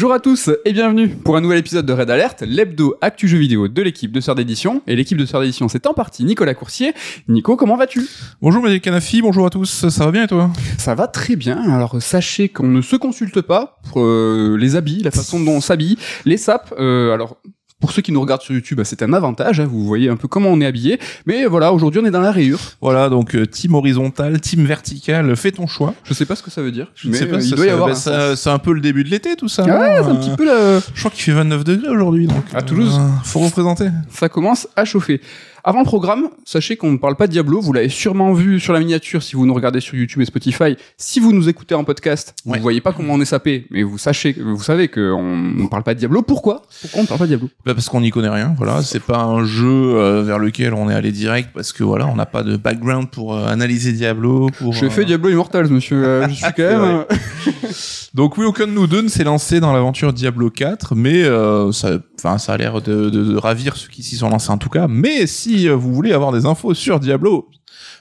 Bonjour à tous et bienvenue pour un nouvel épisode de Red Alert, l'hebdo actu jeu vidéo de l'équipe de Sœur d'édition. Et l'équipe de Sœur d'édition, c'est en partie Nicolas Coursier. Nico, comment vas-tu Bonjour mes Canafi, bonjour à tous, ça va bien et toi Ça va très bien, alors sachez qu'on ne se consulte pas pour euh, les habits, la façon dont on s'habille, les sapes, euh, alors pour ceux qui nous regardent sur YouTube, c'est un avantage. Hein, vous voyez un peu comment on est habillé. Mais voilà, aujourd'hui, on est dans la rayure. Voilà, donc euh, team horizontal, team vertical, fais ton choix. Je sais pas ce que ça veut dire. Je mais sais il doit y avoir. c'est un peu le début de l'été, tout ça. ouais, hein, c'est un petit euh, peu le. Je crois qu'il fait 29 degrés aujourd'hui. à Toulouse, euh, faut représenter. Ça commence à chauffer. Avant le programme, sachez qu'on ne parle pas de Diablo. Vous l'avez sûrement vu sur la miniature si vous nous regardez sur YouTube et Spotify. Si vous nous écoutez en podcast, vous ne voyez pas comment on est sapé, mais vous sachez, vous savez qu'on ne parle pas de Diablo. Pourquoi Pourquoi on ne parle pas de Diablo bah, Parce qu'on n'y connaît rien. Voilà, c'est pas un jeu euh, vers lequel on est allé direct parce que voilà, on n'a pas de background pour euh, analyser Diablo. Je fais euh, Diablo Immortals, monsieur. je suis quand même. Donc oui, aucun de nous deux ne s'est lancé dans l'aventure Diablo 4, mais ça, a l'air de, de, ravir ceux qui s'y sont lancés en tout cas. Mais si euh, vous voulez avoir des infos sur Diablo,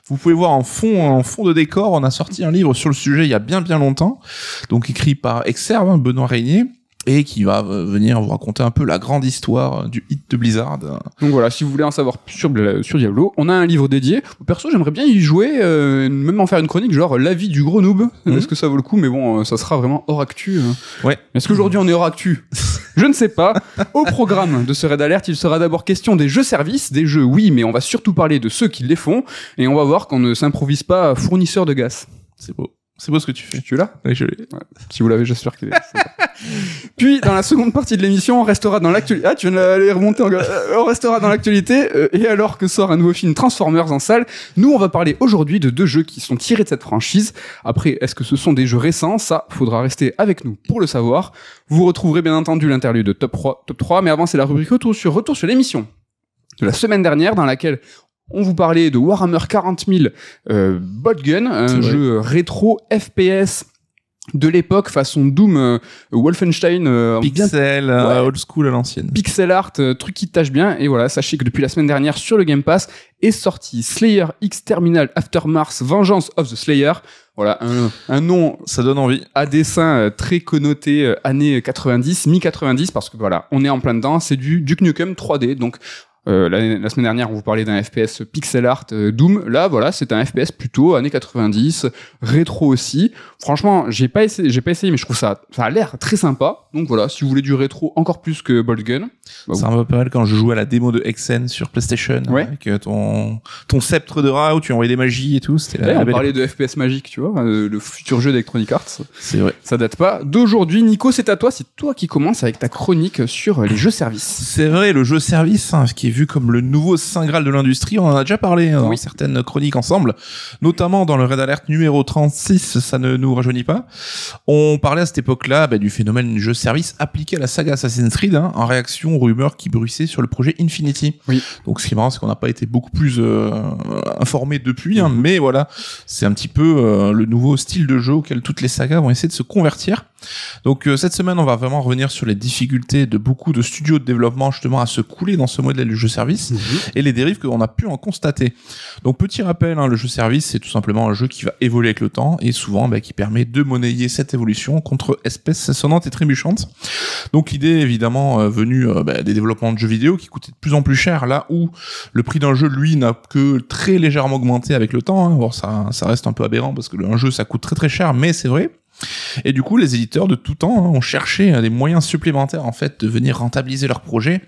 vous pouvez voir en fond, en fond de décor, on a sorti un livre sur le sujet il y a bien bien longtemps, donc écrit par Exerve, hein, Benoît Régnier et qui va euh, venir vous raconter un peu la grande histoire euh, du hit de Blizzard. Donc voilà, si vous voulez en savoir sur, sur Diablo, on a un livre dédié. Perso, j'aimerais bien y jouer, même en faire une chronique, genre la vie du gros noob. Mhm. Est-ce que ça vaut le coup Mais bon, ça sera vraiment hors actu. Hein. Ouais. Est-ce qu'aujourd'hui on est hors actu Je ne sais pas. Au programme de ce raid Alert, il sera d'abord question des jeux-services, des jeux oui, mais on va surtout parler de ceux qui les font, et on va voir qu'on ne s'improvise pas fournisseur de gaz. C'est beau. C'est beau ce que tu fais. Tu l'as je Si vous l'avez, j'espère qu'il est. Puis, dans la seconde partie de l'émission, on restera dans l'actualité. Ah, tu viens remonter en... Euh, on restera dans l'actualité. Euh, et alors que sort un nouveau film Transformers en salle, nous, on va parler aujourd'hui de deux jeux qui sont tirés de cette franchise. Après, est-ce que ce sont des jeux récents Ça, faudra rester avec nous pour le savoir. Vous retrouverez bien entendu l'interview de Top 3, Top 3, mais avant, c'est la rubrique Retour sur, retour sur l'émission de la semaine dernière dans laquelle on vous parlait de Warhammer 40 000 Botgun, un jeu rétro FPS de l'époque façon Doom euh, Wolfenstein euh, pixel euh, old school à l'ancienne pixel art truc qui tâche bien et voilà sachez que depuis la semaine dernière sur le Game Pass est sorti Slayer X Terminal After Mars Vengeance of the Slayer voilà un, nom ça donne envie à dessin très connoté années 90 mi 90 parce que voilà on est en plein dedans c'est du Duke Nukem 3D donc euh, la, la, semaine dernière, on vous parlait d'un FPS pixel art euh, Doom. Là, voilà, c'est un FPS plutôt années 90, rétro aussi. Franchement, j'ai pas essayé, j'ai pas essayé, mais je trouve ça, ça a l'air très sympa. Donc voilà, si vous voulez du rétro encore plus que Bolt Gun. Bah ça me pas mal quand je jouais à la démo de Hexen sur PlayStation ouais. avec euh, ton ton sceptre de rat où tu envoyais des magies et tout. C'était on parlait de FPS magique, tu vois, euh, le futur jeu d'Electronic Arts. C'est vrai. Ça date pas d'aujourd'hui. Nico, c'est à toi. C'est toi qui commence avec ta chronique sur les jeux services. C'est vrai, le jeu service hein, qui est vu comme le nouveau Saint Graal de l'industrie. On en a déjà parlé hein, dans certaines chroniques ensemble, notamment dans le Red Alert numéro 36, ça ne nous rajeunit pas. On parlait à cette époque-là bah, du phénomène jeu-service appliqué à la saga Assassin's Creed, hein, en réaction aux rumeurs qui bruissaient sur le projet Infinity. Oui. Donc ce qui est marrant, c'est qu'on n'a pas été beaucoup plus euh, euh, informé depuis, hein, mais voilà, c'est un petit peu euh, le nouveau style de jeu auquel toutes les sagas vont essayer de se convertir. Donc cette semaine, on va vraiment revenir sur les difficultés de beaucoup de studios de développement justement à se couler dans ce modèle jeu service mhm. et les dérives qu'on a pu en constater. Donc petit rappel, hein, le jeu service c'est tout simplement un jeu qui va évoluer avec le temps et souvent bah, qui permet de monnayer cette évolution contre espèces sonnantes et trébuchantes. Donc l'idée évidemment euh, venue euh, bah, des développements de jeux vidéo qui coûtaient de plus en plus cher là où le prix d'un jeu lui n'a que très légèrement augmenté avec le temps. Hein. ça, ça reste un peu aberrant parce que un jeu ça coûte très très cher mais c'est vrai. Et du coup, les éditeurs de tout temps hein, ont cherché euh, des moyens supplémentaires en fait de venir rentabiliser leurs projets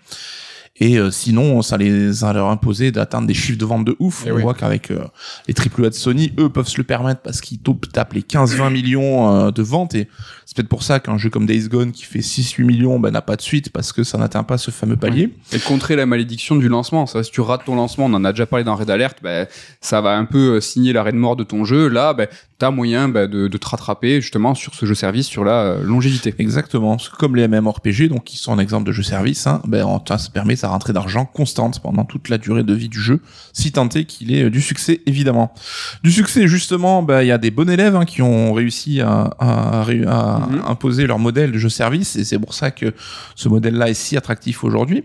et euh, sinon, ça les a leur imposé d'atteindre des chiffres de vente de ouf. Eh on voit qu'avec euh, les AAA de Sony, eux peuvent se le permettre parce qu'ils tapent les 15-20 millions euh, de ventes. Et c'est peut-être pour ça qu'un jeu comme Days Gone qui fait 6-8 millions ben, n'a pas de suite parce que ça n'atteint pas ce fameux palier. Et contrer la malédiction du lancement. Ça, si tu rates ton lancement, on en a déjà parlé dans Red Alert, ben, ça va un peu euh, signer l'arrêt de mort de ton jeu. Là, ben, bah, tu as moyen de, de, te rattraper justement sur ce jeu service, sur la euh, longévité. Exactement. Comme les MMORPG, donc qui sont un exemple de jeu service, hein, ben, ça permet de rentrée d'argent constante pendant toute la durée de vie du jeu, si tant est qu'il est euh, du succès, évidemment. Du succès, justement, il y a des bons élèves hein, qui ont réussi à, à, à Mhm. imposer leur modèle de jeu-service, et c'est pour ça que ce modèle-là est si attractif aujourd'hui.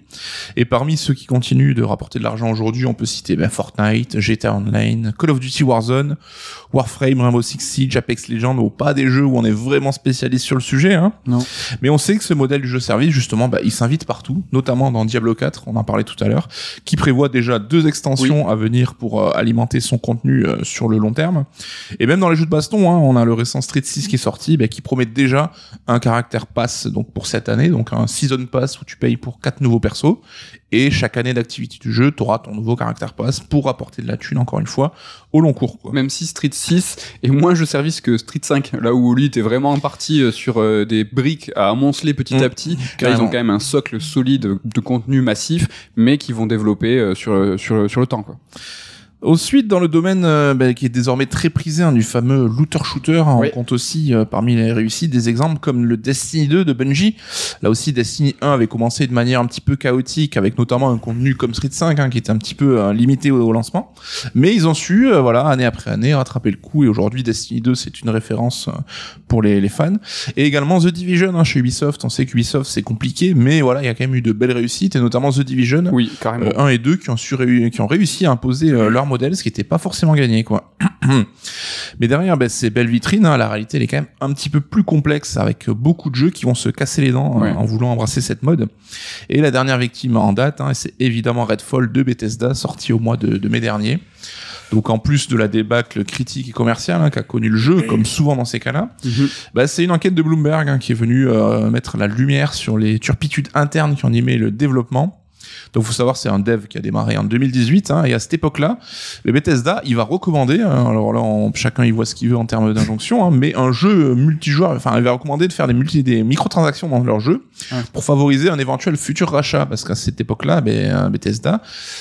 Et parmi ceux qui continuent de rapporter de l'argent aujourd'hui, on peut citer ben, Fortnite, GTA Online, Call of Duty Warzone, Warframe, Rainbow Six Siege, Apex Legends, ou pas des jeux où on est vraiment spécialiste sur le sujet, hein. non. mais on sait que ce modèle de jeu-service, justement, ben, il s'invite partout, notamment dans Diablo 4, on en parlait tout à l'heure, qui prévoit déjà deux extensions à venir pour euh, alimenter son contenu euh, sur le long terme. Et même dans les jeux de baston, hein, on a le récent Street 6 qui est sorti, ben, qui promet déjà déjà un caractère passe donc pour cette année, donc un season pass où tu payes pour quatre nouveaux persos et chaque année d'activité du jeu, tu auras ton nouveau caractère passe pour apporter de la thune encore une fois au long cours Même si Street 6 est moins jeu service que Street 5, là où lui était vraiment en partie euh, sur euh, des briques à amonceler petit à mm. petit, car ils ont quand même un socle solide de contenu massif mais qui vont développer euh, sur sur sur le temps quoi. Ensuite, dans le domaine euh, ben, qui est désormais très prisé hein, du fameux looter shooter, hein, on compte aussi euh, parmi les réussites des exemples comme le Destiny 2 de Bungie. Là aussi, Destiny 1 avait commencé de manière un petit peu chaotique, avec notamment un contenu comme Street 5 hein, qui était un petit peu euh, limité au, lancement. Mais ils ont su, voilà, année après année, rattraper le coup. Et aujourd'hui, Destiny 2, c'est une référence pour les, fans. Et également The Division chez Ubisoft. On sait qu'Ubisoft c'est compliqué, mais voilà, il y a quand même eu de belles réussites, et notamment The Division 1 et 2 qui ont, su, qui ont réussi à imposer leur modèle, ce qui n'était pas forcément gagné, quoi. Mais derrière ben, ces belles vitrines, hein, la réalité elle est quand même un petit peu plus complexe avec beaucoup de jeux qui vont se casser les dents hein, en voulant embrasser cette mode. Et la dernière victime en date, hein, c'est évidemment Redfall de Bethesda, sorti au mois de, mai dernier. Donc en plus de la débâcle critique et commerciale qu'a connu le jeu, comme souvent dans ces cas-là, mhm. ben, c'est une enquête de Bloomberg qui est venue euh, mettre la lumière sur les turpitudes internes qui ont animé le développement. Donc faut savoir, c'est un dev qui a démarré en 2018 hein, et à cette époque-là, le Bethesda, il va recommander. Hein, alors là, chacun il voit ce qu'il veut en termes d'injonction, hein, mais un jeu multijoueur. Enfin, il va recommander de faire des multi, des microtransactions dans leur jeu pour favoriser un éventuel futur rachat, parce qu'à cette époque-là, ben, euh, Bethesda,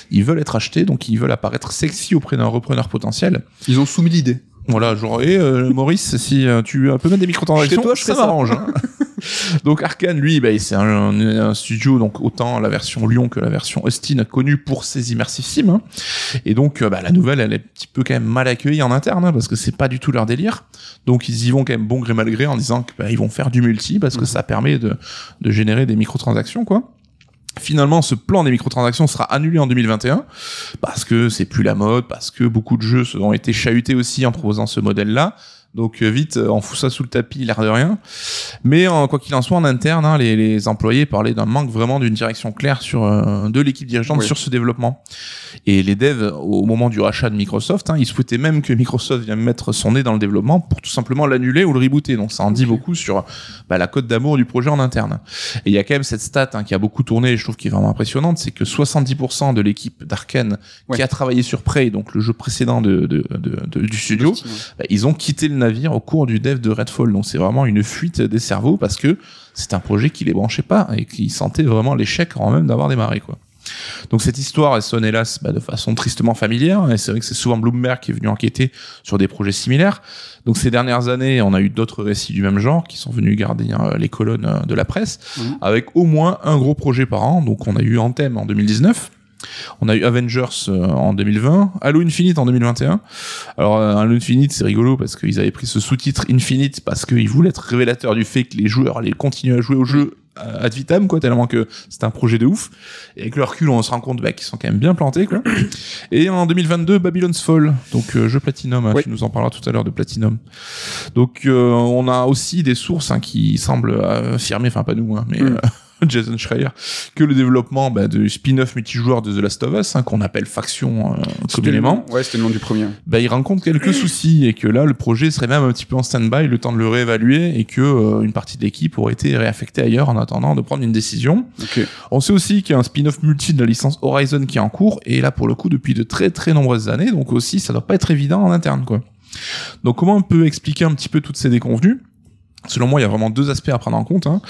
ils veulent être achetés, donc ils veulent apparaître sexy auprès d'un repreneur potentiel. Ils ont soumis l'idée. Voilà, genre, voudrais euh, Maurice, si euh, tu un euh, peu mettre des microtransactions, ça m'arrange. Hein. donc Arkane, lui, bah, c'est un, studio, donc autant la version Lyon que la version Austin, connu pour ses immersissimes. hein. Et donc, bah, la nouvelle, elle est un petit peu quand même mal accueillie en interne, hein, parce que c'est pas du tout leur délire. Donc ils y vont quand même bon gré mal gré en disant qu'ils bah, vont faire du multi, parce que mmh. ça permet de, de générer des microtransactions, quoi. Finalement, ce plan des microtransactions sera annulé en 2021 parce que c'est plus la mode, parce que beaucoup de jeux ont été chahutés aussi en proposant ce modèle-là. Donc euh, vite, euh, on fout ça sous le tapis, l'air de rien. Mais en, euh, quoi qu'il en soit, en interne, hein, les, employés parlaient d'un manque vraiment d'une direction claire sur de l'équipe dirigeante sur ce développement. Et les devs, au moment du rachat de Microsoft, hein, ils souhaitaient même que Microsoft vienne mettre son nez dans le développement pour tout simplement l'annuler ou le rebooter. Donc ça en dit beaucoup sur bah, la cote d'amour du projet en interne. Et il y a quand même cette stat hein, qui a beaucoup tourné et je trouve qu'il est vraiment impressionnante, c'est que 70% de l'équipe d'Arkane qui a travaillé sur Prey, donc le jeu précédent de, du studio, bah, ils ont quitté le navire au cours du dev de Redfall. Donc c'est vraiment une fuite des cerveaux parce que c'est un projet qui les branchait pas et qui sentait vraiment l'échec avant même d'avoir démarré, quoi. Donc cette histoire elle sonne hélas bah, de façon tristement familière et c'est vrai que c'est souvent Bloomberg qui est venu enquêter sur des projets similaires. Donc ces dernières années, on a eu d'autres récits du même genre qui sont venus garder hein, les colonnes euh, de la presse mmh. avec au moins un gros projet par an. Donc on a eu Anthem en 2019 on a eu Avengers euh, en 2020, Halo Infinite en 2021. Alors euh, Halo Infinite, c'est rigolo parce qu'ils avaient pris ce sous-titre Infinite parce qu'ils voulaient être révélateurs du fait que les joueurs allaient continuer à jouer au jeu euh, ad vitam quoi tellement que c'est un projet de ouf et avec le recul on se rend compte bah, qu'ils sont quand même bien plantés quoi et en 2022 Babylon's Fall donc jeu Platinum hein, tu nous en parleras tout à l'heure de Platinum donc on a aussi des sources hein, qui semblent affirmer enfin pas nous hein, mais hmm. Jason Schreier, que le développement bah, de spin-off multijoueur de The Last of Us, hein, qu'on appelle Faction euh, Ouais, c'était le nom du premier. Bah, il rencontre quelques soucis et que là, le projet serait même un petit peu en stand-by, le temps de le réévaluer et que euh, une partie de l'équipe aurait été réaffectée ailleurs en attendant de prendre une décision. On sait aussi qu'il y a un spin-off multi de la licence Horizon qui est en cours et là, pour le coup, depuis de très très nombreuses années, donc aussi, ça doit pas être évident en interne, quoi. Donc, comment on peut expliquer un petit peu toutes ces déconvenues Selon moi, il y a vraiment deux aspects à prendre en compte. Hein.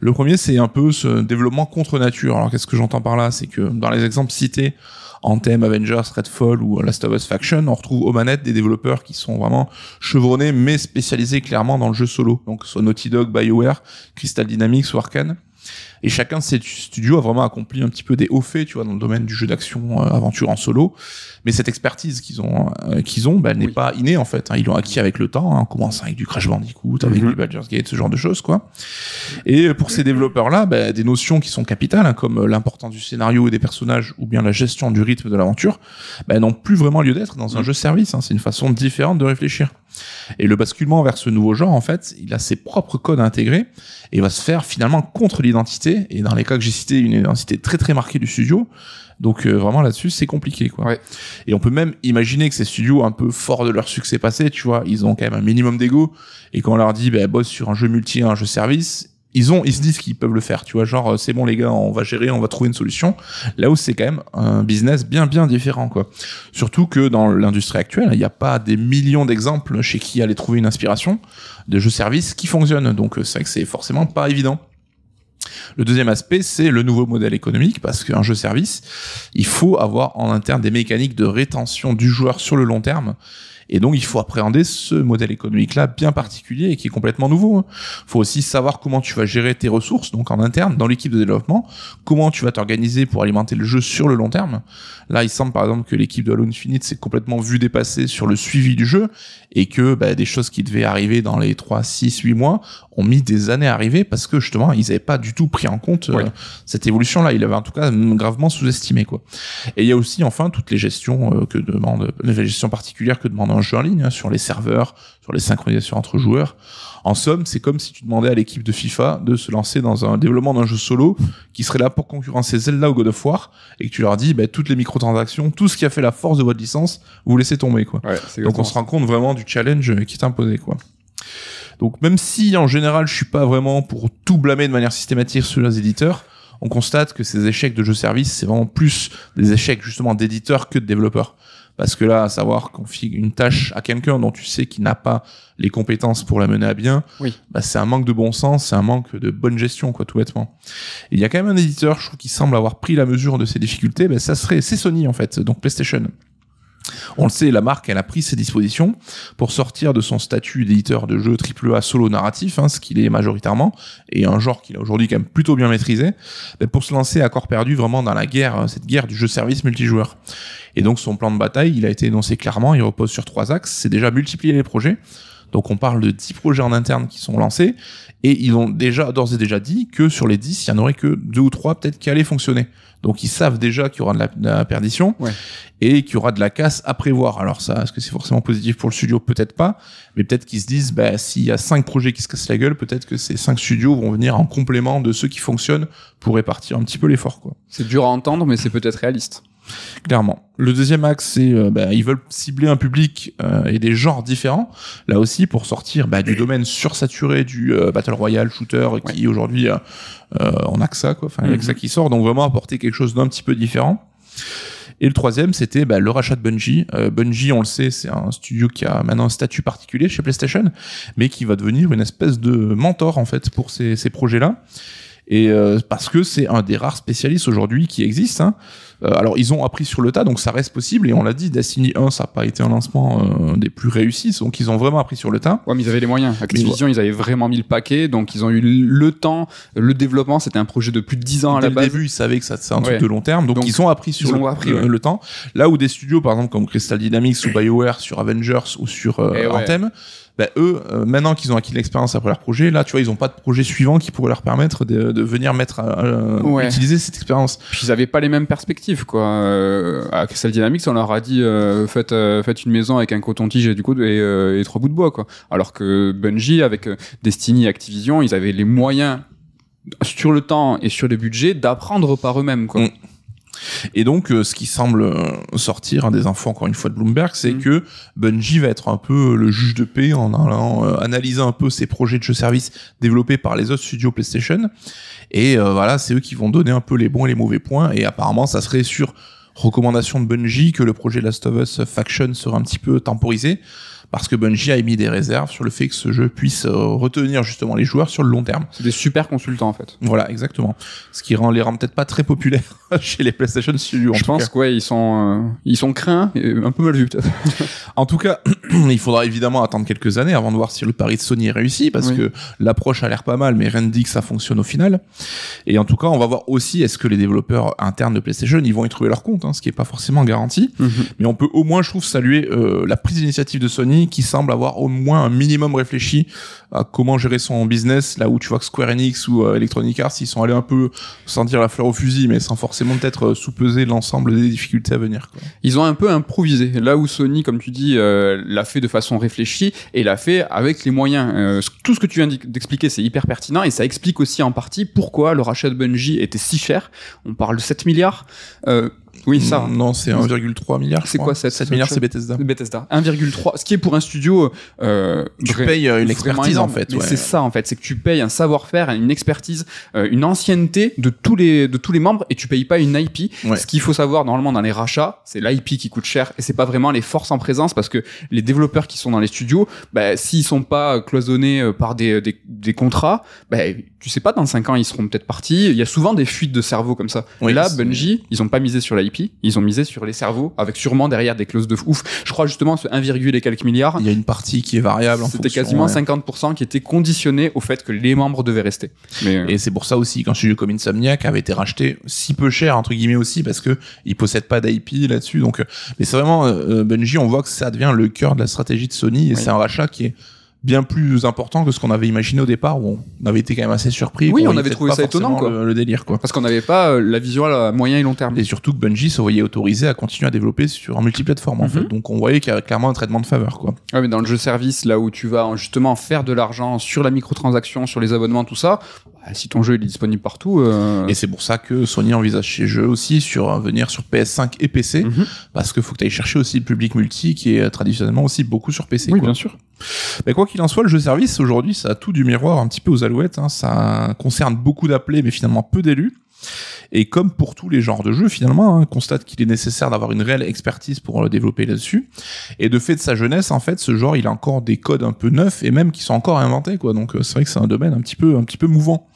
Le premier, c'est un peu ce développement contre nature. Alors, qu'est-ce que j'entends par là C'est que dans les exemples cités, Anthem, Avengers, Redfall ou Last of Us Faction, on retrouve aux manettes des développeurs qui sont vraiment chevronnés mais spécialisés clairement dans le jeu solo. Donc, soit Naughty Dog, BioWare, Crystal Dynamics ou Arkane. Et chacun de ces studios a vraiment accompli un petit peu des hauts faits, tu vois, dans le domaine du jeu d'action, euh, aventure en solo. Mais cette expertise qu'ils ont, euh, qu'ils ont, bah, n'est pas innée en fait. Hein. Ils l'ont acquis avec le temps. Hein. On commence avec du Crash Bandicoot, avec mm mm-hmm. Badger's Gate, ce genre de choses, quoi. Et pour ces développeurs-là, bah, des notions qui sont capitales, hein, comme euh, l'importance du scénario et des personnages, ou bien la gestion du rythme de l'aventure, ben n'ont plus vraiment lieu d'être dans un mm. jeu service. Hein. C'est une façon différente de réfléchir. Et le basculement vers ce nouveau genre, en fait, il a ses propres codes intégrés et va se faire finalement contre l'identité. Et dans les cas que j'ai cités, une identité très très marquée du studio. Donc euh, vraiment là-dessus, c'est compliqué Et on peut même imaginer que ces studios un peu forts de leur succès passé, tu vois, ils ont quand même un minimum d'ego et quand on leur dit bah, bosse sur un jeu multi, un jeu service, ils ont, ils se disent qu'ils peuvent le faire. Tu vois, genre euh, c'est bon les gars, on va gérer, on va trouver une solution. Là où c'est quand même un business bien bien différent quoi. Surtout que dans l'industrie actuelle, il n'y a pas des millions d'exemples chez qui aller trouver une inspiration de jeux service qui fonctionnent. Donc euh, c'est vrai que c'est forcément pas évident. Le deuxième aspect, c'est le nouveau modèle économique, parce qu'un jeu service, il faut avoir en interne des mécaniques de rétention du joueur sur le long terme et donc, il faut appréhender ce modèle économique-là bien particulier et qui est complètement nouveau. Il hein. faut aussi savoir comment tu vas gérer tes ressources, donc en interne, dans l'équipe de développement, comment tu vas t'organiser pour alimenter le jeu sur le long terme. Là, il semble par exemple que l'équipe de Halo Infinite s'est complètement vue dépasser sur le suivi du jeu et que bah, des choses qui devaient arriver dans les 3, 6, 8 mois ont mis des années à arriver parce que justement, ils n'avaient pas du tout pris en compte euh, cette évolution-là. Ils l'avaient en tout cas gravement sous-estimé. quoi. Et il y a aussi enfin toutes les gestions euh, que demande, les gestions particulières que demande en ligne, hein, sur les serveurs, sur les synchronisations entre joueurs. En somme, c'est comme si tu demandais à l'équipe de FIFA de se lancer dans un développement d'un jeu solo qui serait là pour concurrencer Zelda ou God of War et que tu leur dis bah, toutes les microtransactions, tout ce qui a fait la force de votre licence, vous laissez tomber quoi. Donc on se rend compte vraiment du challenge qui est imposé quoi. Donc même si en général je suis pas vraiment pour tout blâmer de manière systématique sur les éditeurs, on constate que ces échecs de jeux service, c'est vraiment plus des échecs justement d'éditeurs que de développeurs. Parce que là, savoir confier une tâche à quelqu'un dont tu sais qu'il n'a pas les compétences pour la mener à bien, oui. bah, c'est un manque de bon sens, c'est un manque de bonne gestion, quoi, tout bêtement. il y a quand même un éditeur, je trouve, qui semble avoir pris la mesure de ces difficultés, bah, ça serait, c'est Sony, en fait, donc PlayStation. On le sait, la marque, elle a pris ses dispositions pour sortir de son statut d'éditeur de jeux AAA solo narratif, hein, ce qu'il est majoritairement, et un genre qu'il a aujourd'hui quand même plutôt bien maîtrisé, ben, pour se lancer à corps perdu vraiment dans la guerre, euh, cette guerre du jeu-service multijoueur. Et donc son plan de bataille, il a été énoncé clairement, il repose sur trois axes, c'est déjà multiplier les projets, donc on parle de 10 projets en interne qui sont lancés, et ils ont déjà d'ores et déjà dit que sur les 10, il n'y en aurait que deux ou trois peut-être qui allaient fonctionner. Donc ils savent déjà qu'il y aura de la, perdition et qu'il y aura de la casse à prévoir. Alors ça, est-ce que c'est forcément positif pour le studio Peut-être pas, mais peut-être qu'ils se disent, bah, s'il y a cinq projets qui se cassent la gueule, peut-être que ces cinq studios vont venir en complément de ceux qui fonctionnent pour répartir un petit peu l'effort. C'est dur à entendre, mais c'est peut-être réaliste clairement. Le deuxième axe, c'est euh, bah, ils veulent cibler un public euh, et des genres différents. Là aussi, pour sortir bah, du domaine sursaturé du euh, battle royale shooter qui aujourd'hui on a que ça quoi. Enfin, il a que mhm. ça qui sort. Donc vraiment apporter quelque chose d'un petit peu différent. Et le troisième, c'était bah, le rachat de Bungie. Bungie, on le sait, c'est un studio qui a maintenant un statut particulier chez PlayStation, mais qui va devenir une espèce de mentor en fait pour ces, ces projets-là. Et parce que c'est un des rares spécialistes aujourd'hui qui existe. Hein. Euh, alors ils ont appris sur le tas, donc ça reste possible. Et on l'a dit, Destiny 1, ça n'a pas été un lancement euh, des plus réussis, donc ils ont vraiment appris sur le tas. Ouais, mais ils avaient les moyens. Activision, ils avaient vraiment mis le paquet, donc ils ont eu le temps, le développement. C'était un projet de plus de 10 ans à la base. Au début, ils savaient que ça c'est un truc de long terme, donc, ils ont appris sur le, temps. Là où des studios, par exemple comme Crystal Dynamics ou Bioware sur Avengers ou sur euh, eh Anthem bah, eux, euh, maintenant qu'ils ont acquis l'expérience après leur projet, là, tu vois, ils n'ont pas de projet suivant qui pourrait leur permettre de, venir mettre, euh, euh, utiliser cette expérience. Puis ils n'avaient pas les mêmes perspectives, quoi. à Crystal Dynamics, on leur a dit faites, une maison avec un coton-tige et du coup et, trois bouts de bois, quoi. Alors que Bungie, avec Destiny, Activision, ils avaient les moyens sur le temps et sur le budgets d'apprendre par eux-mêmes, quoi. Mm. Et donc, euh, ce qui semble euh, sortir hein, des infos encore une fois de Bloomberg, c'est mm. que Bungie va être un peu euh, le juge de paix en analysant un peu ces projets de jeux service développés par les autres studios PlayStation. Et voilà, c'est eux qui vont donner un peu les bons et les mauvais points. Et apparemment, ça serait sur recommandation de Bungie que le projet Last of Us Faction sera un petit peu temporisé parce que Bungie a émis des réserves sur le fait que ce jeu puisse euh, retenir justement les joueurs sur le long terme. C'est des super consultants en fait. Voilà, exactement. Ce qui rend les rend peut-être pas très populaires chez les PlayStation Studios. Je pense quoi, ils sont euh, ils sont craints, un peu mal vus peut-être. en tout cas, il faudra évidemment attendre quelques années avant de voir si le pari de Sony est réussi parce que l'approche a l'air pas mal, mais rien ne dit que ça fonctionne au final. Et en tout cas, on va voir aussi est-ce que les développeurs internes de PlayStation ils vont y trouver leur compte, hein, ce qui est pas forcément garanti. Mhm. Mais on peut au moins, je trouve, saluer euh, la prise d'initiative de Sony qui semble avoir au moins un minimum réfléchi à comment gérer son business, là où tu vois que Square Enix ou euh, Electronic Arts, ils sont allés un peu sans dire la fleur au fusil, mais sans forcément peut-être euh, sous-peser l'ensemble des difficultés à venir. Ils ont un peu improvisé, là où Sony, comme tu dis, euh, l'a fait de façon réfléchie et l'a fait avec les moyens. tout ce que tu viens d'expliquer, c'est hyper pertinent et ça explique aussi en partie pourquoi le rachat de Bungie était si cher. On parle de 7 milliards. Oui, ça. Mm, non, c'est 1,3 milliard. C'est quoi 7, 7 milliards, c'est Bethesda. Bethesda. 1,3. Ce qui est pour un studio. Euh, tu payes euh, une expertise en fait. C'est ça en fait, c'est que tu payes un savoir-faire, une expertise, euh, une ancienneté de tous les de tous les membres et tu payes pas une IP. Ce qu'il faut savoir normalement dans les rachats, c'est l'IP qui coûte cher et c'est pas vraiment les forces en présence parce que les développeurs qui sont dans les studios, bah, s'ils sont pas cloisonnés euh, par des, des, des contrats, bah, tu sais pas dans 5 ans ils seront peut-être partis. Il y a souvent des fuites de cerveau comme ça. et là, Bungie, ils ont pas misé sur l'IP ils ont misé sur les cerveaux, avec sûrement derrière des clauses de ouf. Je crois justement ce 1, et quelques milliards. Il y a une partie qui est variable. C'était quasiment 50% qui était conditionné au fait que les membres devaient rester. Euh, et c'est pour ça aussi quand Studio comme Insomniac avait été racheté si peu cher entre guillemets aussi parce que ils possèdent pas d'IP là-dessus. Donc, euh, mais c'est vraiment euh, Benji on voit que ça devient le cœur de la stratégie de Sony et c'est un rachat qui est bien plus important que ce qu'on avait imaginé au départ où on avait été quand même assez surpris. Oui, on avait trouvé ça étonnant Le, délire quoi. Parce qu'on n'avait pas euh, la vision à moyen et long terme. Et surtout que Bungie se voyait autorisé à continuer à développer sur un multiplateforme en mhm. fait. Donc on voyait qu'il y avait clairement un traitement de faveur quoi. Ouais, mais dans le jeu service là où tu vas justement faire de l'argent sur la microtransaction, sur les abonnements tout ça, ah, si ton jeu est disponible partout. Euh. Et c'est pour ça que Sony envisage ses jeux aussi sur euh, venir sur PS5 et PC, mhm. parce que faut que tu ailles chercher aussi le public multi qui est euh, traditionnellement aussi beaucoup sur PC. Oui, bien sûr. Mais quoi qu'il en soit, le jeu service aujourd'hui, ça a tout du miroir un petit peu aux alouettes. Hein. Ça concerne beaucoup d'appelés, mais finalement peu d'élus. Et comme pour tous les genres de jeux, finalement, hein, on constate qu'il est nécessaire d'avoir une réelle expertise pour le euh, développer là-dessus. Et de fait de sa jeunesse, en fait, ce genre, il a encore des codes un peu neufs et même qui sont encore inventés, quoi. Donc, euh, c'est vrai que c'est un domaine un petit peu, un petit peu mouvant.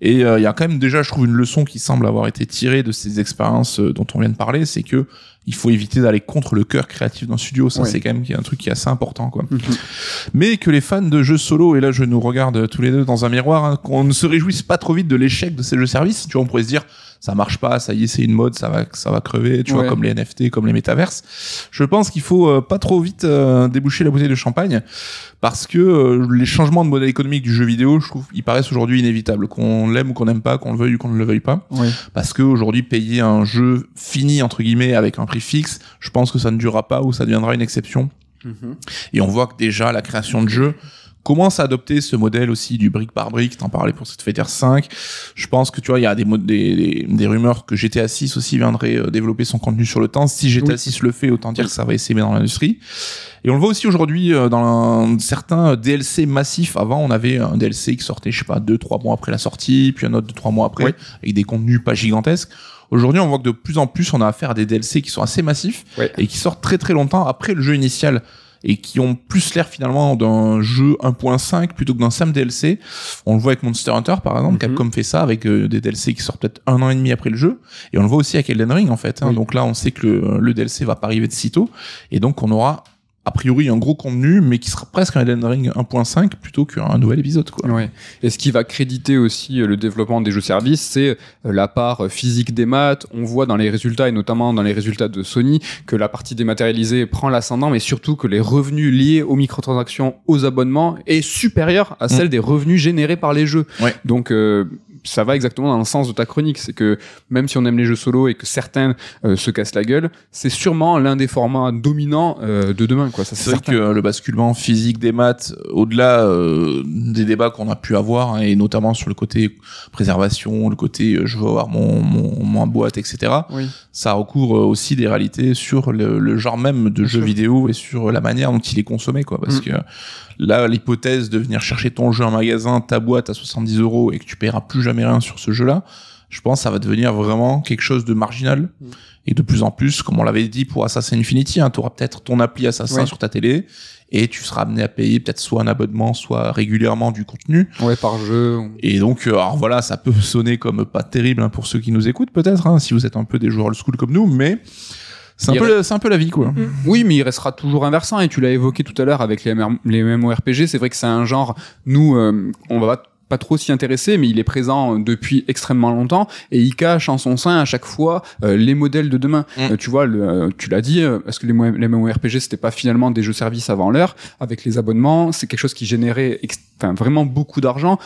Et euh, il y a quand même déjà, je trouve, une leçon qui semble avoir été tirée de ces expériences euh, dont on vient de parler, c'est que il faut éviter d'aller contre le cœur créatif d'un studio. Ça, c'est quand même un truc qui est assez important, quoi. Mhm. Mais que les fans de jeux solo, et là, je nous regarde tous les deux dans un miroir, hein, qu'on ne se réjouisse pas trop vite de l'échec de ces jeux services. Tu vois, on pourrait se dire, ça marche pas, ça y est, c'est une mode, ça va, ça va crever, tu vois, comme les NFT, comme les métaverses. Je pense qu'il faut euh, pas trop vite euh, déboucher la bouteille de champagne parce que euh, les changements de modèle économique du jeu vidéo, je trouve, ils paraissent aujourd'hui inévitables, qu'on l'aime ou qu'on n'aime pas, qu'on le veuille ou qu'on ne le veuille pas. Parce que aujourd'hui, payer un jeu fini entre guillemets avec un prix fixe, je pense que ça ne durera pas ou ça deviendra une exception. Mhm. Et on voit que déjà la création de jeux commence à adopter ce modèle aussi du brique par brique. T'en parlais pour cette Fighter 5. Je pense que tu vois, il y a des, des, des, rumeurs que GTA 6 aussi viendrait euh, développer son contenu sur le temps. Si GTA 6 le fait, autant dire que ça va s'aimer dans l'industrie. Et on le voit aussi aujourd'hui euh, dans un, certains euh, DLC massifs. Avant, on avait un DLC qui sortait, je sais pas, deux, trois mois après la sortie, puis un autre deux, trois mois après, avec des contenus pas gigantesques. Aujourd'hui, on voit que de plus en plus, on a affaire à des DLC qui sont assez massifs et qui sortent très très longtemps après le jeu initial et qui ont plus l'air finalement d'un jeu 1.5 plutôt que d'un simple DLC. On le voit avec Monster Hunter par exemple, mhm. Capcom fait ça avec euh, des DLC qui sortent peut-être un an et demi après le jeu, et on le voit aussi avec Elden Ring en fait. Hein. Donc là, on sait que le, le DLC va pas arriver de sitôt, et donc on aura a priori un gros contenu, mais qui sera presque un Elden Ring 1.5 plutôt qu'un nouvel épisode. Quoi. Et ce qui va créditer aussi euh, le développement des jeux-services, c'est euh, la part euh, physique des maths. On voit dans les résultats, et notamment dans les résultats de Sony, que la partie dématérialisée prend l'ascendant, mais surtout que les revenus liés aux microtransactions, aux abonnements, est supérieur à mm. celle des revenus générés par les jeux. Donc, ça va exactement dans le sens de ta chronique. C'est que même si on aime les jeux solo et que certains euh, se cassent la gueule, c'est sûrement l'un des formats dominants euh, de demain. Quoi. Ça, c'est, vrai que le basculement physique des maths, au-delà euh, des débats qu'on a pu avoir, hein, et notamment sur le côté préservation, le côté je veux avoir mon, mon, boîte, etc., ça recouvre aussi des réalités sur le, genre même de jeux vidéo et sur la manière dont il est consommé. Quoi, parce mm. que Là, l'hypothèse de venir chercher ton jeu en magasin, ta boîte à 70 euros et que tu payeras plus jamais rien sur ce jeu-là, je pense ça va devenir vraiment quelque chose de marginal. Mm. Et de plus en plus, comme on l'avait dit pour Assassin's Infinity, hein, tu auras peut-être ton appli Assassin sur ta télé et tu seras amené à payer peut-être soit un abonnement, soit régulièrement du contenu. Ouais, par jeu. Et donc, euh, alors voilà, ça peut sonner comme pas terrible hein, pour ceux qui nous écoutent peut-être, hein, si vous êtes un peu des joueurs old school comme nous, mais c'est un, peu la vie, quoi. Mm. Oui, mais il restera toujours inversant et tu l'as évoqué tout à l'heure avec les, les MMORPG, c'est vrai que c'est un genre, nous, euh, on va pas trop s'y intéresser, mais il est présent depuis extrêmement longtemps et il cache en son sein à chaque fois euh, les modèles de demain. Mm. Euh, tu vois, tu l'as dit, parce que les, les MMORPG c'était pas finalement des jeux services avant l'heure avec les abonnements, c'est quelque chose qui générait vraiment beaucoup d'argent.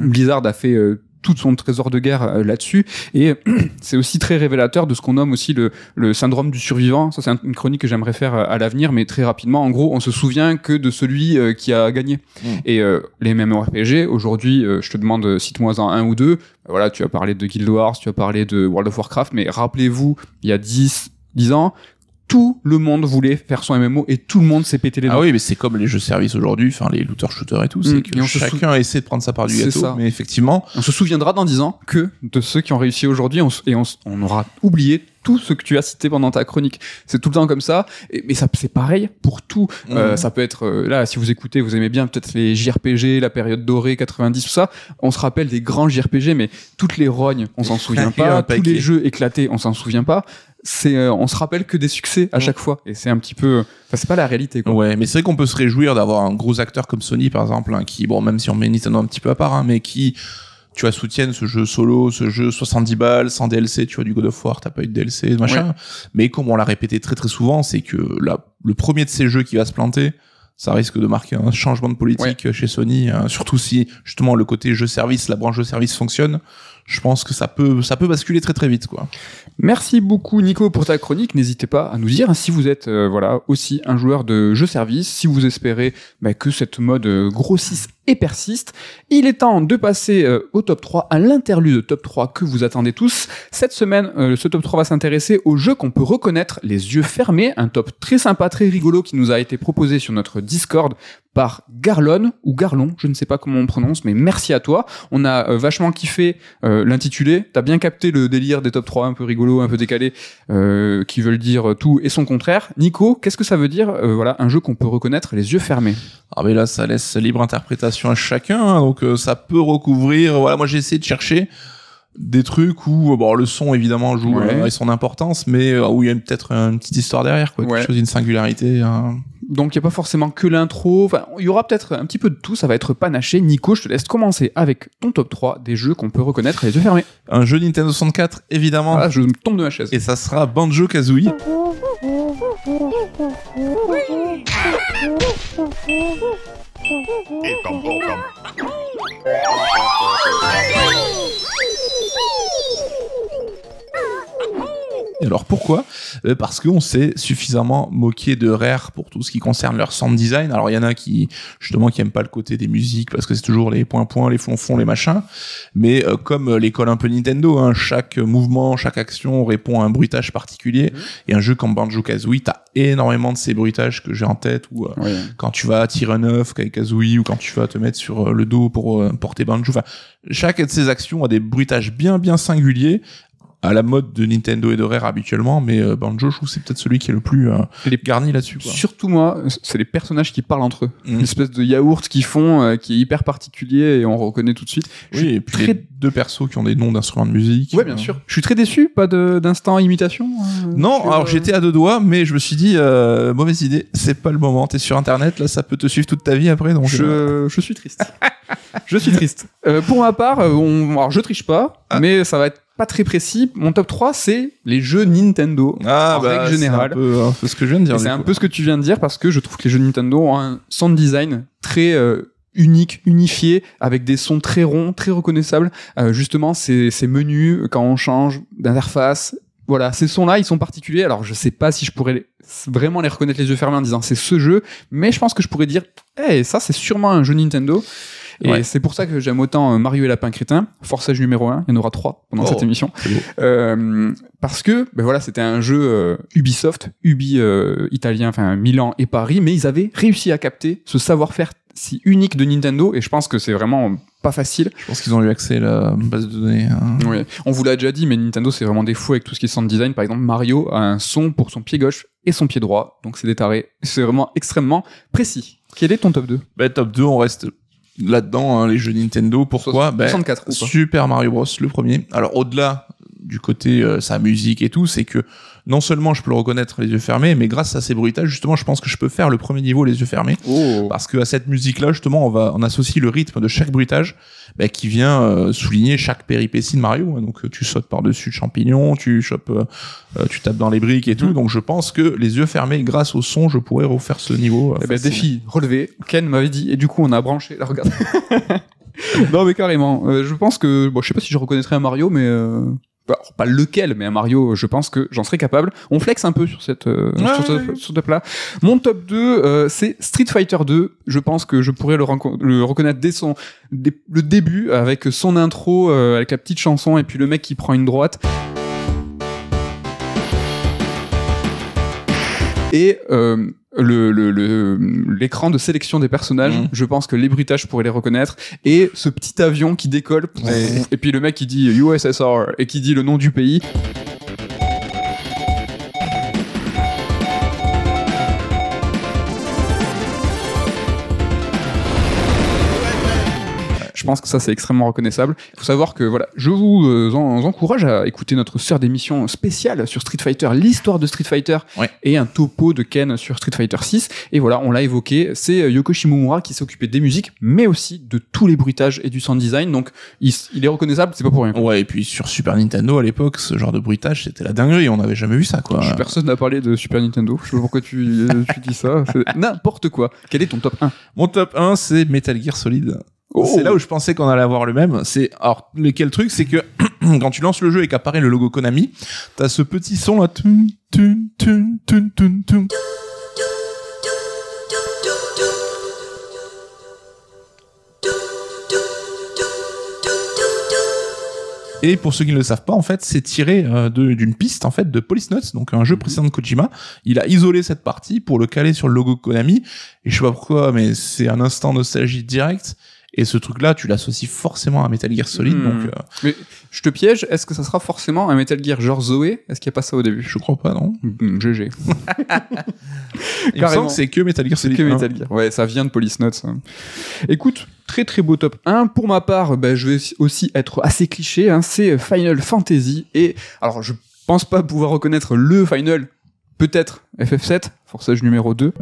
Blizzard a fait tout son trésor de guerre euh, là-dessus. Et c'est aussi très révélateur de ce qu'on nomme aussi le, syndrome du survivant. Ça, c'est une chronique que j'aimerais faire euh, à l'avenir, mais très rapidement. En gros, on se souvient que de celui euh, qui a gagné. Hmm. Et les les MMORPG, aujourd'hui, je te demande, cite-moi en un ou deux. Voilà, tu as parlé de Guild Wars, tu as parlé de World of Warcraft, mais rappelez-vous, il y a 10, 10 ans, tout le monde voulait faire son MMO et tout le monde s'est pété les ah dents. Ah oui, mais c'est comme les jeux service aujourd'hui, enfin les looter shooters et tout, c'est mm, que chacun a essayé de prendre sa part du gâteau. Ça. Mais effectivement, on se souviendra dans 10 ans que de ceux qui ont réussi aujourd'hui et on, aura oublié tout ce que tu as cité pendant ta chronique. C'est tout le temps comme ça, mais ça c'est pareil pour tout. Mm. Euh, ça peut être euh, là si vous écoutez, vous aimez bien peut-être les JRPG, la période dorée 90 tout ça, on se rappelle des grands JRPG mais toutes les rognes, on s'en souvient pas, tous les jeux éclatés, on s'en souvient pas c'est euh, on se rappelle que des succès à mm. chaque fois et c'est un petit peu enfin c'est pas la réalité quoi. ouais mais c'est vrai qu'on peut se réjouir d'avoir un gros acteur comme Sony par exemple hein, qui bon même si on met Nintendo un petit peu à part hein, mais qui tu vois, soutiennent ce jeu solo, ce jeu 70 balles, sans DLC, tu vois, du God of War, t'as pas eu de DLC, machin. Mais comme on l'a répété très très souvent, c'est que la, le premier de ces jeux qui va se planter, ça risque de marquer un changement de politique chez Sony, hein, surtout si justement le côté jeu service, la branche jeu service fonctionne je pense que ça peut, ça peut basculer très très vite, quoi. Merci beaucoup Nico pour ta chronique. N'hésitez pas à nous dire hein, si vous êtes euh, voilà aussi un joueur de jeu service, si vous espérez bah, que cette mode euh, grossisse et persiste. Il est temps de passer euh, au top 3, à l'interlude top 3 que vous attendez tous. Cette semaine, euh, ce top 3 va s'intéresser au jeu qu'on peut reconnaître les yeux fermés, un top très sympa, très rigolo qui nous a été proposé sur notre Discord par Garlon ou Garlon, je ne sais pas comment on prononce, mais merci à toi. On a euh, vachement kiffé l'intitulé. T'as bien capté le délire des top 3 un peu rigolo, un peu décalé, qui veulent dire tout et son contraire. Nico, qu'est-ce que ça veut dire, voilà, un jeu qu'on peut reconnaître les yeux fermés Ah mais là, ça laisse libre interprétation à chacun, hein, donc euh, ça peut recouvrir. Voilà, moi j'ai essayé de chercher des trucs où euh, bon le son évidemment joue euh, et son importance, mais où il y a peut-être une petite histoire derrière, quoi, quelque chose d'une singularité. Hein. Donc il n'y a pas forcément que l'intro. Enfin, il y aura peut-être un petit peu de tout, ça va être panaché. Nico, je te laisse commencer avec ton top 3 des jeux qu'on peut reconnaître les yeux fermés. Un jeu Nintendo 64, évidemment. Ah, je tombe de ma chaise. Et ça sera Banjo Kazooie. Y cộng cộng cộng Alors pourquoi euh, Parce qu'on s'est suffisamment moqué de Rare pour tout ce qui concerne leur sound design. Alors il y en a qui justement qui aiment pas le côté des musiques parce que c'est toujours les points points, les fonds-fonds, les machins. Mais euh, comme euh, l'école un peu Nintendo, hein, chaque mouvement, chaque action répond à un bruitage particulier. Mmh. Et un jeu comme Banjo Kazooie, t'as énormément de ces bruitages que j'ai en tête. Ou quand tu vas tirer un œuf avec Kazooie, ou quand tu vas te mettre sur le dos pour porter Banjo. Enfin, chaque de ces actions a des bruitages bien bien singuliers à la mode de Nintendo et de habituellement, mais euh, Banjo, je trouve c'est peut-être celui qui est le plus euh, garni là-dessus. Surtout moi, c'est les personnages qui parlent entre eux. Mm. une espèce de yaourt qu'ils font euh, qui est hyper particulier et on reconnaît tout de suite. Oui, deux persos qui ont des noms d'instruments de musique. Ouais, bien euh. sûr. Je suis très déçu, pas d'instant imitation. Hein. non, alors j'étais à deux doigts, mais je me suis dit, mauvaise idée, c'est pas le moment. T'es sur internet, là ça peut te suivre toute ta vie après, donc. Je, je suis triste. je suis triste. pour ma part, on... alors je triche pas, ah. mais ça va être pas très précis. Mon top 3, c'est les jeux Nintendo ah, bah, C'est un, peu, hein, ce que je viens de dire. C'est un peu ce que tu viens de dire parce que je trouve que les jeux Nintendo ont un sound design très euh, unique, unifié, avec des sons très ronds, très reconnaissables. Euh, justement, ces, menus quand on change d'interface. Voilà, ces sons-là, ils sont particuliers. Alors, je sais pas si je pourrais vraiment les reconnaître les yeux fermés en disant c'est ce jeu, mais je pense que je pourrais dire, eh, ça, c'est sûrement un jeu Nintendo. Et c'est pour ça que j'aime autant euh, Mario et Lapin Crétin, Forçage numéro 1, il y en aura 3 pendant oh, cette émission. Euh, parce que ben voilà, c'était un jeu euh, Ubisoft, Ubi euh, italien, enfin Milan et Paris, mais ils avaient réussi à capter ce savoir-faire si unique de Nintendo et je pense que c'est vraiment pas facile. Je pense qu'ils ont eu accès à la base de données. Hein. Oui. On vous l'a déjà dit, mais Nintendo c'est vraiment des fous avec tout ce qui est sound design. Par exemple, Mario a un son pour son pied gauche et son pied droit, donc c'est des tarés. C'est vraiment extrêmement précis. Quel est ton top 2 bah, Top 2, on reste là-dedans, hein, les jeux Nintendo. Pourquoi ben, Super Mario Bros, le premier. Alors, au-delà du côté euh, sa musique et tout, c'est que non seulement je peux le reconnaître les yeux fermés, mais grâce à ces bruitages, justement, je pense que je peux faire le premier niveau les yeux fermés. Oh. Parce que à cette musique-là, justement, on va, on associe le rythme de chaque bruitage, bah, qui vient euh, souligner chaque péripétie de Mario. Hein, donc, tu sautes par-dessus le champignon, tu chopes, euh, euh, tu tapes dans les briques et tout. Mm. Donc, je pense que les yeux fermés, grâce au son, je pourrais refaire ce niveau. Eh ben, défi relevé. Ken m'avait dit, et du coup, on a branché. Là, regarde. non, mais carrément. je pense que, bon, je sais pas si je reconnaîtrais un Mario, mais bah, pas lequel, mais à Mario, je pense que j'en serais capable. On flex un peu sur cette, euh, ce, top là Mon top 2, euh, c'est Street Fighter 2. Je pense que je pourrais le, reconnaître dès son, le début, avec son intro, euh, avec la petite chanson, et puis le mec qui prend une droite. Et, euh, l'écran le, le, de sélection des personnages. Mm. Je pense que les pourrait pourraient les reconnaître. Et ce petit avion qui décolle. Et, et puis le mec qui dit USSR et qui dit le nom du pays. pense que ça, c'est extrêmement reconnaissable. Il faut savoir que, voilà, je vous euh, encourage à écouter notre sœur d'émission spéciale sur Street Fighter, l'histoire de Street Fighter et un topo de Ken sur Street Fighter 6. Et voilà, on l'a évoqué, c'est euh, Yoko Shimomura qui s'occupait des musiques, mais aussi de tous les bruitages et du sound design. Donc, il, est reconnaissable, c'est pas pour rien. Ouais, et puis sur Super Nintendo à l'époque, ce genre de bruitage, c'était la dinguerie, on n'avait jamais vu ça, quoi. Personne n'a parlé de Super Nintendo. Je sais pas pourquoi tu, euh, tu dis ça. C'est n'importe quoi. Quel est ton top 1 Mon top 1, c'est Metal Gear Solid. C'est là oh. où je pensais qu'on allait avoir le même. C'est alors lequel truc, c'est que quand tu lances le jeu et qu'apparaît le logo Konami, t'as ce petit son là, Et pour ceux qui ne le savent pas, en fait, c'est tiré euh, d'une piste en fait de Police Notes, donc un jeu mhm. précédent de Kojima. Il a isolé cette partie pour le caler sur le logo Konami. Et je sais pas pourquoi, mais c'est un instant nostalgie direct. Et ce truc-là, tu l'associes forcément à Metal Gear Solid. Donc, hmm. euh, Mais je te piège, est-ce que ça sera forcément un Metal Gear genre Zoé Est-ce qu'il n'y a pas ça au début Je crois pas, non GG. Hmm, hmm, que c'est que Metal Gear Solid. que Metal Gear. Ouais, ça vient de Police Notes. Hein. Écoute, très très beau top 1. Pour ma part, ben, je vais aussi être assez cliché. Hein. c'est Final Fantasy. Et alors, je pense pas pouvoir reconnaître le Final. Peut-être FF7, forçage numéro 2.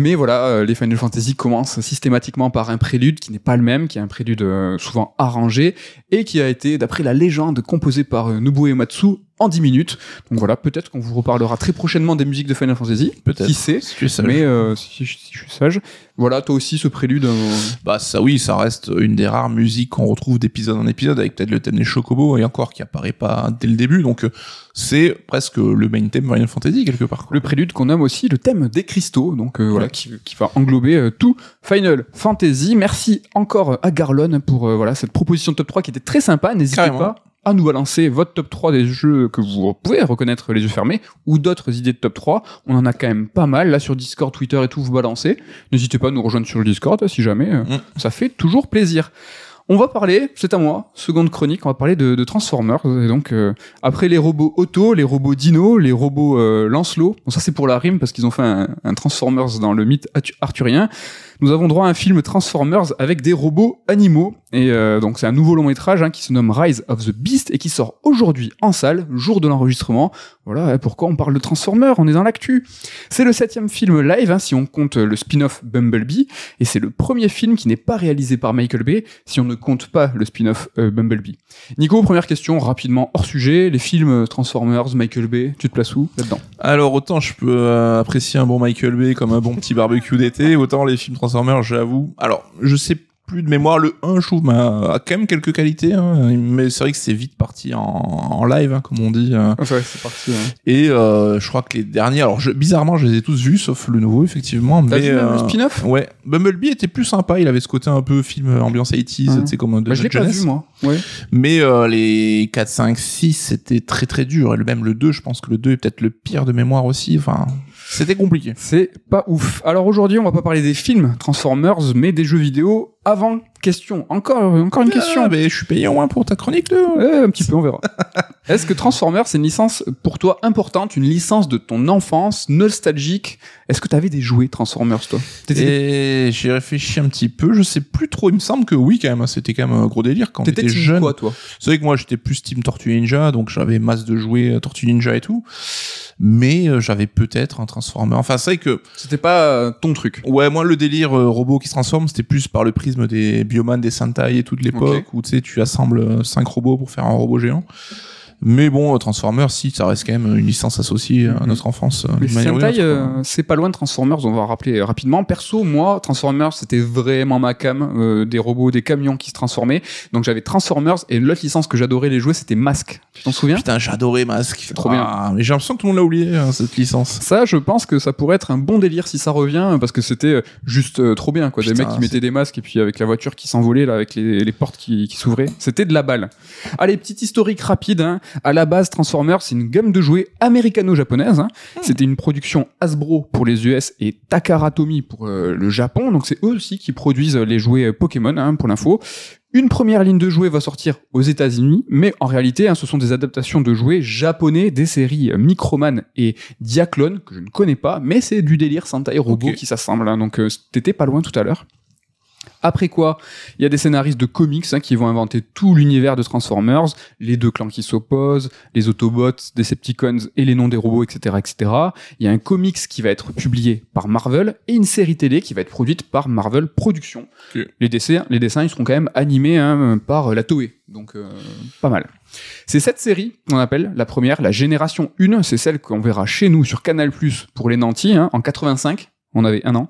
mais voilà, euh, les Final Fantasy commencent systématiquement par un prélude qui n'est pas le même, qui est un prélude euh, souvent arrangé et qui a été, d'après la légende, composé par euh, Nobuo Uematsu en 10 minutes. Donc voilà, peut-être qu'on vous reparlera très prochainement des musiques de Final Fantasy. Peut-être. Qui sait si euh, si, je suis sage. Voilà, toi aussi, ce prélude. Euh, bah ça oui, ça reste une des rares musiques qu'on retrouve d'épisode en épisode, avec peut-être le thème des chocobos, et encore qui apparaît pas dès le début. Donc euh, c'est presque le main thème Final Fantasy, quelque part. Le prélude qu'on nomme aussi le thème des cristaux, donc voilà, qui, va englober tout Final Fantasy. Merci encore à Garlon pour voilà cette proposition de top 3 qui était très sympa. N'hésitez pas à nous balancer votre top 3 des jeux que vous pouvez reconnaître les yeux fermés ou d'autres idées de top 3. On en a quand même pas mal là sur Discord, Twitter et tout, vous balancez. N'hésitez pas à nous rejoindre sur le Discord si jamais, euh, mm. ça fait toujours plaisir. On va parler, c'est à moi, seconde chronique, on va parler de, Transformers. donc, euh, après les robots auto, les robots Dino, les robots euh, Lancelot, bon ça c'est pour la rime parce qu'ils ont fait un Transformers dans le mythe arthurien nous avons droit à un film Transformers avec des robots animaux. Et euh, donc c'est un nouveau long métrage hein, qui se nomme Rise of the Beast et qui sort aujourd'hui en salle, jour de l'enregistrement. Voilà pourquoi on parle de Transformers, on est dans l'actu. C'est le septième film live, hein, si on compte le spin-off Bumblebee, et c'est le premier film qui n'est pas réalisé par Michael Bay, si on ne compte pas le spin-off euh, Bumblebee. Nico, première question, rapidement hors sujet, les films euh, Transformers, Michael Bay, tu te places où là-dedans Alors autant je peux apprécier un bon Michael Bay comme un bon petit barbecue d'été, autant les films Transformers Transformers, j'avoue. Alors, je sais plus de mémoire. Le 1, je trouve, a, quand même quelques qualités. Hein, mais c'est vrai que c'est vite parti en, live, hein, comme on dit. Euh. c'est parti. Hein. Et euh, je crois que les derniers... Alors, je, bizarrement, je les ai tous vus, sauf le nouveau, effectivement. T'as mais, vu le euh, spin-off Ouais. Bumblebee était plus sympa. Il avait ce côté un peu film ambiance 80s, tu sais, comme de bah, Je l'ai pas vu, moi. Mais les 4, 5, 6, c'était très, très dur. Et même le 2, je pense que le 2 est peut-être le pire de mémoire aussi. Enfin, c'était compliqué. C'est pas ouf. Alors aujourd'hui, on va pas parler des films Transformers, mais des jeux vidéo avant question. Encore, encore une ah, question. Mais je suis payé au moins hein, pour ta chronique, là. un petit peu, on verra. Est-ce que Transformers, c'est une licence pour toi importante, une licence de ton enfance, nostalgique Est-ce que t'avais des jouets Transformers, toi eh, j'ai réfléchi un petit peu. Je sais plus trop. Il me semble que oui, quand même. Hein. C'était quand même un gros délire quand t'étais jeune. quoi, toi C'est vrai que moi, j'étais plus Team Tortue Ninja, donc j'avais masse de jouets euh, Tortue Ninja et tout mais euh, j'avais peut-être un transformeur. Enfin, c'est que c'était pas euh, ton truc. Ouais, moi le délire euh, robot qui se transforme, c'était plus par le prisme des Bioman, des Sentai et toute l'époque où tu sais tu assembles cinq robots pour faire un robot géant. Mais bon, Transformers, si, ça reste quand même une licence associée à mhm. notre enfance. Euh, Sentai, euh, c'est pas loin de Transformers, on va rappeler euh, rapidement. Perso, moi, Transformers, c'était vraiment ma cam, euh, des robots, des camions qui se transformaient. Donc j'avais Transformers et l'autre licence que j'adorais les jouer, c'était Mask. Tu t'en souviens Putain, j'adorais Mask. C'est trop ah, bien. Mais j'ai l'impression que tout le monde l'a oublié, hein, cette licence. Ça, je pense que ça pourrait être un bon délire si ça revient, parce que c'était juste trop bien, quoi. des mecs qui mettaient des masques et puis avec la voiture qui s'envolait, là, avec les, portes qui, qui s'ouvraient. C'était de la balle. Allez, petit historique rapide, hein. À la base, Transformers, c'est une gamme de jouets américano-japonaise. Hein. Hmm. C'était une production Hasbro pour les US et Takara Tomy pour euh, le Japon. Donc c'est eux aussi qui produisent euh, les jouets euh, Pokémon, hein, pour l'info. Une première ligne de jouets va sortir aux États-Unis, mais en réalité, hein, ce sont des adaptations de jouets japonais des séries Microman et Diaclone, que je ne connais pas, mais c'est du délire Sentai Robot qui s'assemble. donc euh, t'étais pas loin tout à l'heure. Après quoi, il y a des scénaristes de comics hein, qui vont inventer tout l'univers de Transformers, les deux clans qui s'opposent, les Autobots, Decepticons et les noms des robots, etc., etc. Il y a un comics qui va être publié par Marvel et une série télé qui va être produite par Marvel Productions. Les, dessins, les dessins, ils seront quand même animés hein, par la Toei, donc euh, pas mal. C'est cette série qu'on appelle la première, la Génération 1, c'est celle qu'on verra chez nous sur Canal+, pour les nantis, hein, en 85, on avait un an.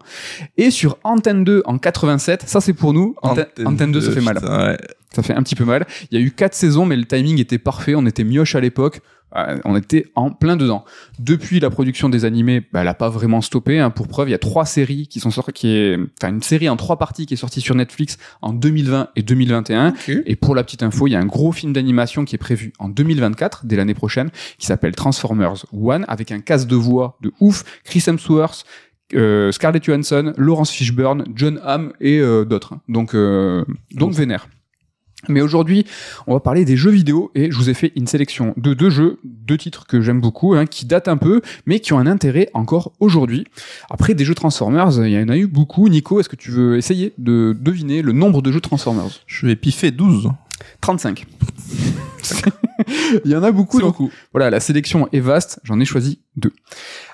Et sur Antenne 2 en 87, ça c'est pour nous, Antenne, 2, ça fait mal. Ça fait un petit peu mal. Il y a eu quatre saisons, mais le timing était parfait, on était mioche à l'époque, euh, on était en plein dedans. Depuis la production des animés, bah, elle n'a pas vraiment stoppé. Hein. Pour preuve, il y a trois séries qui sont sorties, enfin une série en trois parties qui est sortie sur Netflix en 2020 et 2021. Et pour la petite info, il y a un gros film d'animation qui est prévu en 2024, dès l'année prochaine, qui s'appelle Transformers One, avec un casse de voix de ouf, Chris Hemsworth, euh, Scarlett Johansson, Laurence Fishburne, John Hamm et euh, d'autres. Euh, donc, donc vénère. Mais aujourd'hui, on va parler des jeux vidéo et je vous ai fait une sélection de deux jeux, deux titres que j'aime beaucoup, hein, qui datent un peu, mais qui ont un intérêt encore aujourd'hui. Après, des jeux Transformers, il y en a eu beaucoup. Nico, est-ce que tu veux essayer de deviner le nombre de jeux Transformers Je vais piffer 12. 35. il y en a beaucoup. beaucoup. voilà, la sélection est vaste, j'en ai choisi deux.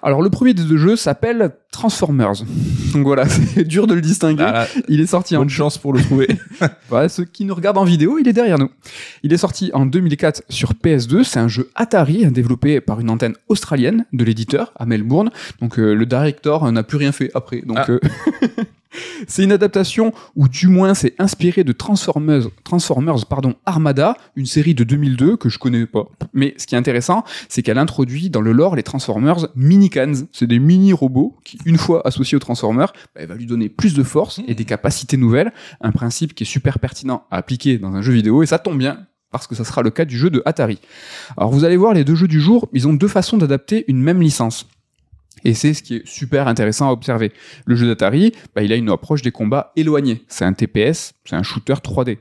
Alors le premier des deux jeux s'appelle Transformers. Donc voilà, c'est dur de le distinguer. Ah, il est sorti bonne en chance pour le trouver. voilà, ceux qui nous regardent en vidéo, il est derrière nous. Il est sorti en 2004 sur PS2. C'est un jeu Atari développé par une antenne australienne de l'éditeur à Melbourne. Donc euh, le director n'a plus rien fait après. Donc ah. euh, C'est une adaptation, ou du moins c'est inspiré de Transformers, Transformers pardon, Armada, une série de 2002 que je connais pas. Mais ce qui est intéressant, c'est qu'elle introduit dans le lore les Transformers mini c'est des mini-robots qui, une fois associés au Transformer, bah, va lui donner plus de force et des capacités nouvelles. Un principe qui est super pertinent à appliquer dans un jeu vidéo, et ça tombe bien, parce que ça sera le cas du jeu de Atari. Alors vous allez voir, les deux jeux du jour, ils ont deux façons d'adapter une même licence. Et c'est ce qui est super intéressant à observer. Le jeu d'Atari, bah, il a une approche des combats éloignés, C'est un TPS, c'est un shooter 3D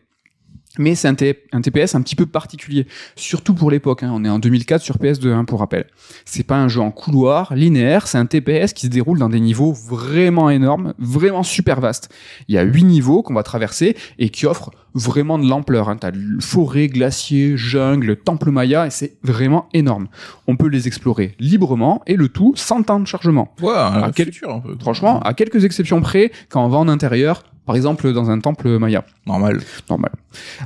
mais c'est un, TPS un petit peu particulier, surtout pour l'époque. Hein. On est en 2004 sur PS2, hein, pour rappel. C'est pas un jeu en couloir linéaire, c'est un TPS qui se déroule dans des niveaux vraiment énormes, vraiment super vastes. Il y a huit niveaux qu'on va traverser et qui offrent vraiment de l'ampleur. Hein. T'as forêt, glacier, jungle, temple maya, et c'est vraiment énorme. On peut les explorer librement et le tout sans temps de chargement. voilà à quel... Franchement, à quelques exceptions près, quand on va en intérieur, par exemple, dans un temple maya. Normal. Normal.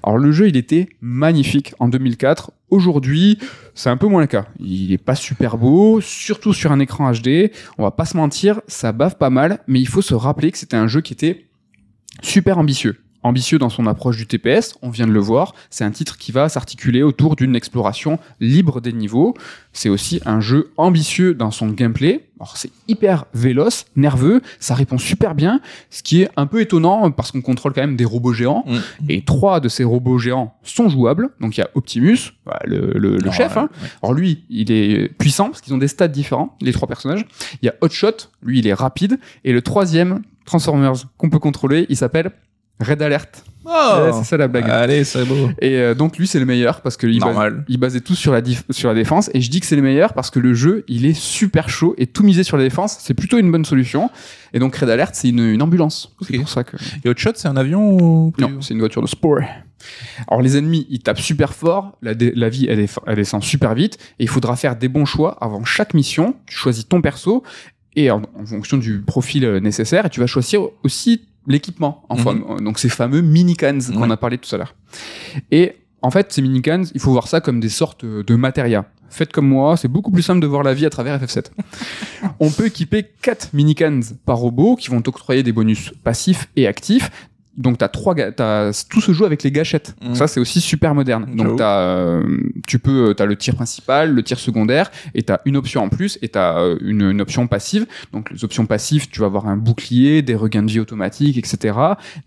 Alors, le jeu, il était magnifique en 2004. Aujourd'hui, c'est un peu moins le cas. Il est pas super beau, surtout sur un écran HD. On va pas se mentir, ça bave pas mal, mais il faut se rappeler que c'était un jeu qui était super ambitieux ambitieux dans son approche du TPS, on vient de le voir, c'est un titre qui va s'articuler autour d'une exploration libre des niveaux, c'est aussi un jeu ambitieux dans son gameplay, c'est hyper véloce, nerveux, ça répond super bien, ce qui est un peu étonnant parce qu'on contrôle quand même des robots géants, mm. et trois de ces robots géants sont jouables, donc il y a Optimus, bah, le, le, oh, chef, hein. alors lui il est puissant parce qu'ils ont des stats différents, les trois personnages, il y a Hotshot, lui il est rapide, et le troisième Transformers qu'on peut contrôler, il s'appelle Red Alert. Oh. c'est ça la blague. Allez, c'est beau. Et euh, donc lui, c'est le meilleur parce que il, il basait tout sur la, sur la défense. Et je dis que c'est le meilleur parce que le jeu, il est super chaud et tout miser sur la défense, c'est plutôt une bonne solution. Et donc Red Alert, c'est une, une, ambulance. C'est pour ça que. Et Outshot, c'est un avion ou Non, c'est une voiture de sport. Alors les ennemis, ils tapent super fort, la, vie, elle, elle descend super vite, et il faudra faire des bons choix avant chaque mission. Tu choisis ton perso et en, en, fonction du profil euh, nécessaire. Et tu vas choisir aussi l'équipement en mhm. forme. Donc ces fameux cans qu'on a parlé tout à l'heure. Et en fait, ces mini cans il faut voir ça comme des sortes de matérias. Faites comme moi, c'est beaucoup plus simple de voir la vie à travers FF7. On peut équiper 4 cans par robot qui vont octroyer des bonus passifs et actifs donc t'as trois t'as tout se joue avec les gâchettes mmh. ça c'est aussi super moderne donc t'as euh, tu peux euh, t'as le tir principal le tir secondaire et t'as une option en plus et t'as euh, une, option passive donc les options passives tu vas avoir un bouclier des regains de vie automatiques etc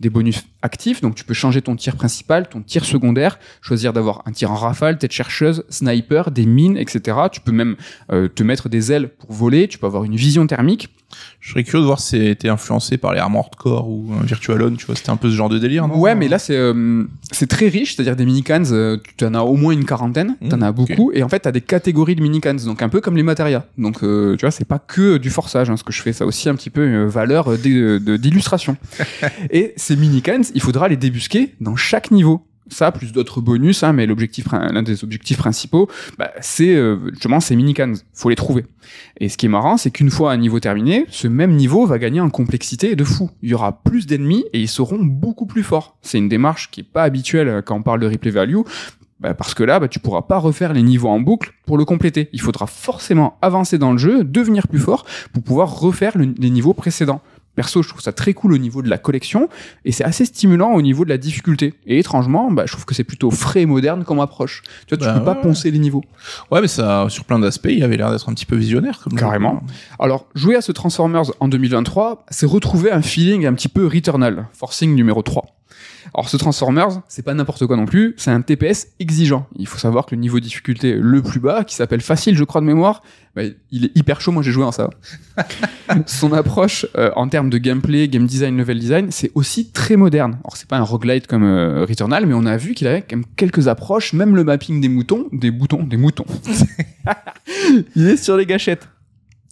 des bonus actifs donc tu peux changer ton tir principal ton tir secondaire choisir d'avoir un tir en rafale tête chercheuse sniper des mines etc tu peux même te mettre des ailes pour voler tu peux avoir une vision thermique je serais curieux de voir si c'était influencé par les Armored Core ou Virtual On, tu vois, c'était un peu ce genre de délire, Ouais, mais là, euh, c'est très riche, c'est-à-dire des minicans, euh, tu en as au moins une quarantaine, mmh, tu en as beaucoup, et en fait, tu as des catégories de minicans, donc un peu comme les matérias. Donc, euh, tu vois, c'est pas que du forçage, hein, ce que je fais, ça aussi un petit peu une valeur d'illustration. et ces minicans, il faudra les débusquer dans chaque niveau ça, plus d'autres bonus, hein, mais l'objectif, l'un des objectifs principaux, bah, c'est euh, justement ces mini-cans. faut les trouver. Et ce qui est marrant, c'est qu'une fois un niveau terminé, ce même niveau va gagner en complexité de fou. Il y aura plus d'ennemis et ils seront beaucoup plus forts. C'est une démarche qui est pas habituelle euh, quand on parle de replay value, bah, parce que là, bah, tu pourras pas refaire les niveaux en boucle pour le compléter. Il faudra forcément avancer dans le jeu, devenir plus fort pour pouvoir refaire les niveaux précédents. Perso, je trouve ça très cool au niveau de la collection et c'est assez stimulant au niveau de la difficulté. Et étrangement, bah, je trouve que c'est plutôt frais et moderne comme approche. Tu vois, tu bah peux pas poncer les niveaux. Ouais, mais ça, sur plein d'aspects, il avait l'air d'être un petit peu visionnaire. Comme Carrément. Alors, jouer à ce Transformers en 2023, c'est retrouver un feeling un petit peu Returnal, forcing numéro 3. Alors ce Transformers, c'est pas n'importe quoi non plus, c'est un TPS exigeant. Il faut savoir que le niveau de difficulté le plus bas, qui s'appelle facile je crois de mémoire, bah, il est hyper chaud, moi j'ai joué en ça. Son approche euh, en termes de gameplay, game design, level design, c'est aussi très moderne. Alors c'est pas un roguelite comme euh, Returnal, mais on a vu qu'il avait quand même quelques approches, même le mapping des moutons, des boutons, des moutons. il est sur les gâchettes.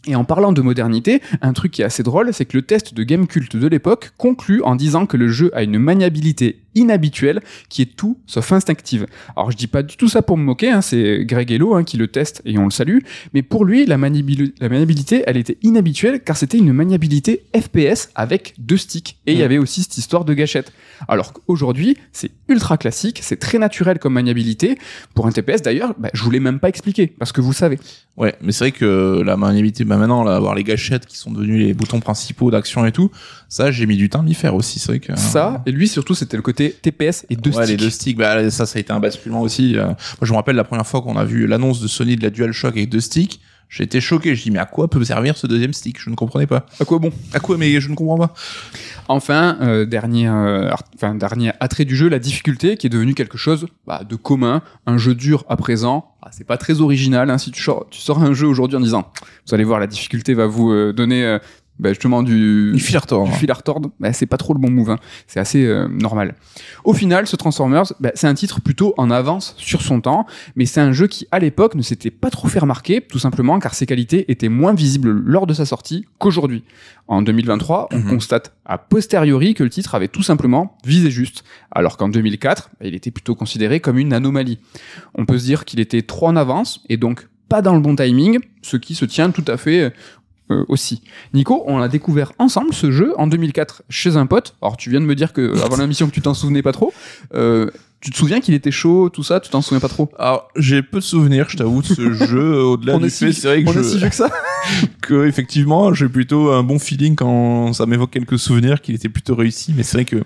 Et en parlant de modernité, un truc qui est assez drôle, c'est que le test de Game Cult de l'époque conclut en disant que le jeu a une maniabilité inhabituelle qui est tout sauf instinctive. Alors je dis pas du tout ça pour me moquer, hein, c'est Greg Hello hein, qui le teste et on le salue, mais pour lui la, maniabilité elle était inhabituelle car c'était une maniabilité FPS avec deux sticks et il y mm. avait aussi cette histoire de gâchette. Alors qu'aujourd'hui c'est ultra classique, c'est très naturel comme maniabilité. Pour un TPS d'ailleurs, bah, je voulais même pas expliquer, parce que vous savez. Ouais, mais c'est vrai que la maniabilité bah, maintenant, là, avoir les gâchettes qui sont devenus les boutons principaux d'action et tout, ça, j'ai mis du temps à m'y faire aussi, c'est Ça, hein. et lui surtout, c'était le côté TPS et deux sticks. les deux sticks, bah, ça, ça a été un basculement aussi. Euh. Moi, je me rappelle la première fois qu'on a vu l'annonce de Sony de la DualShock avec deux sticks. J'étais choqué. Je dis mais à quoi peut servir ce deuxième stick Je ne comprenais pas. À quoi bon À quoi Mais je ne comprends pas. Enfin, euh, dernier, euh, dernier attrait du jeu, la difficulté qui est devenue quelque chose bah, de commun, un jeu dur à présent. Ah, c'est pas très original. Hein, si tu sors, un jeu aujourd'hui en disant, vous allez voir, la difficulté va vous euh, donner bah, justement du, du, fil à bah, c'est pas trop le bon move. Hein. C'est assez euh, normal. Au final, ce Transformers, bah, c'est un titre plutôt en avance sur son temps, mais c'est un jeu qui, à l'époque, ne s'était pas trop fait remarquer, tout simplement car ses qualités étaient moins visibles lors de sa sortie qu'aujourd'hui. En 2023, on mhm. constate a posteriori que le titre avait tout simplement visé juste, alors qu'en 2004, il était plutôt considéré comme une anomalie. On peut se dire qu'il était trop en avance et donc pas dans le bon timing, ce qui se tient tout à fait euh, euh, aussi. Nico, on a découvert ensemble ce jeu en 2004 chez un pote. Alors tu viens de me dire que euh, avant l'émission que tu t'en souvenais pas trop. Euh, tu te souviens qu'il était chaud, tout ça Tu t'en souviens pas trop Alors, j'ai peu de souvenirs, je t'avoue, de ce jeu. Au-delà du c'est vrai que on je... que ça que effectivement, j'ai plutôt un bon feeling quand ça m'évoque quelques souvenirs qu'il était plutôt réussi. Mais c'est vrai que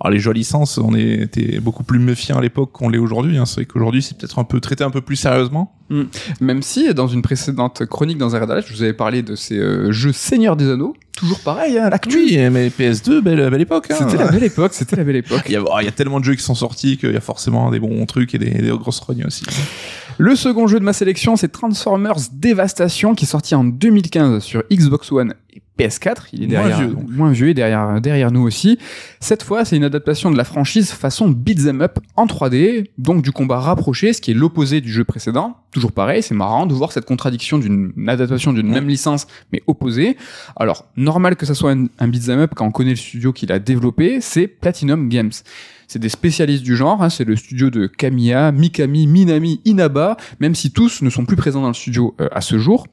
alors les à licences, on était beaucoup plus méfiants à l'époque qu'on l'est aujourd'hui. Hein. C'est vrai qu'aujourd'hui, c'est peut-être un peu traité un peu plus sérieusement. Mm. Même si, dans une précédente chronique dans un je vous avais parlé de ces euh, jeux Seigneur des Anneaux. Toujours pareil, hein, l'actu. Hein, mais PS2, belle, belle époque. Hein. C'était la belle époque, c'était la belle époque. Oh, il, y a, tellement de jeux qui sont sortis qu'il y a forcément des bons trucs et des, grosses rognes aussi. Le second jeu de ma sélection, c'est Transformers Devastation, qui est sorti en 2015 sur Xbox One et PS4, il est derrière, moins vieux, derrière, derrière nous aussi. Cette fois, c'est une adaptation de la franchise façon beat'em up en 3D, donc du combat rapproché, ce qui est l'opposé du jeu précédent. Toujours pareil, c'est marrant de voir cette contradiction d'une adaptation d'une même licence, mais opposée. Alors, normal que ça soit un, beat beat'em up quand on connaît le studio qui l'a développé, c'est Platinum Games. C'est des spécialistes du genre, hein, c'est le studio de Kamiya, Mikami, Minami, Inaba, même si tous ne sont plus présents dans le studio euh, à ce jour.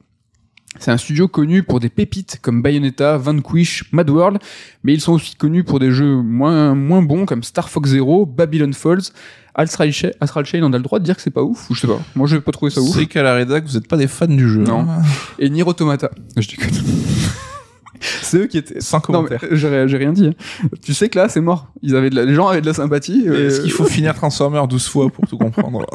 C'est un studio connu pour des pépites comme Bayonetta, Vanquish, Mad World, mais ils sont aussi connus pour des jeux moins, moins bons comme Star Fox Zero, Babylon Falls, Astral Chain, on a le droit de dire que c'est pas ouf, ou je sais pas. Moi, je vais pas trouver ça ouf. C'est qu'à la rédac, vous êtes pas des fans du jeu. Non. Hein. Et Nier Automata. Je déconne. c'est eux qui étaient. Sans commentaire. J'ai rien dit. Hein. Tu sais que là, c'est mort. Ils avaient Les gens avaient de la sympathie. Euh, est-ce qu'il faut finir Transformer 12 fois pour tout comprendre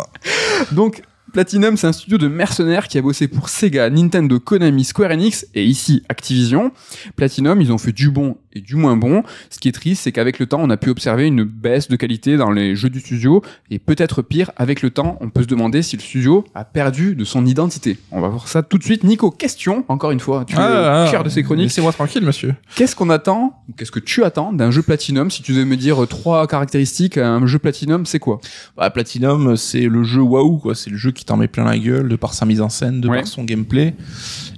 Donc, Platinum, c'est un studio de mercenaires qui a bossé pour Sega, Nintendo, Konami, Square Enix et ici Activision. Platinum, ils ont fait du bon et du moins bon. Ce qui est triste, c'est qu'avec le temps, on a pu observer une baisse de qualité dans les jeux du studio, et peut-être pire, avec le temps, on peut se demander si le studio a perdu de son identité. On va voir ça tout de suite. Nico, question, encore une fois, tu ah, es es ah, cœur de ces chroniques. Laissez-moi tranquille, monsieur. Qu'est-ce qu'on attend, qu'est-ce que tu attends d'un jeu Platinum Si tu devais me dire trois caractéristiques, un jeu Platinum, c'est quoi bah, Platinum, c'est le jeu waouh, quoi. C'est le jeu qui t'en met plein la gueule de par sa mise en scène, de par son gameplay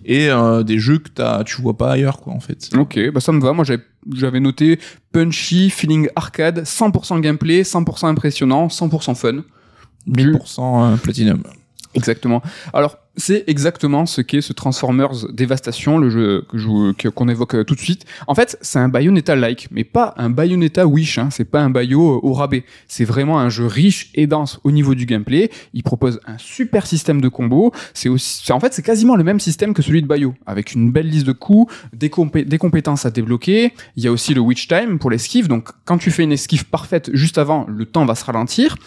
et euh, des jeux que as, tu vois pas ailleurs quoi en fait. Ok, bah ça me va. Moi j'avais noté punchy, feeling arcade, 100% gameplay, 100% impressionnant, 100% fun. 1000% euh, platinum. Exactement. Alors c'est exactement ce qu'est ce Transformers Dévastation, le jeu qu'on évoque euh, tout de suite. En fait, c'est un Bayonetta-like, mais pas un Bayonetta Wish, hein. c'est pas un Bayo euh, au rabais. C'est vraiment un jeu riche et dense au niveau du gameplay. Il propose un super système de combos. C'est en fait, c'est quasiment le même système que celui de Bayo, avec une belle liste de coups, des, des compétences à débloquer. Il y a aussi le Witch Time pour l'esquive. Donc, quand tu fais une esquive parfaite juste avant, le temps va se ralentir.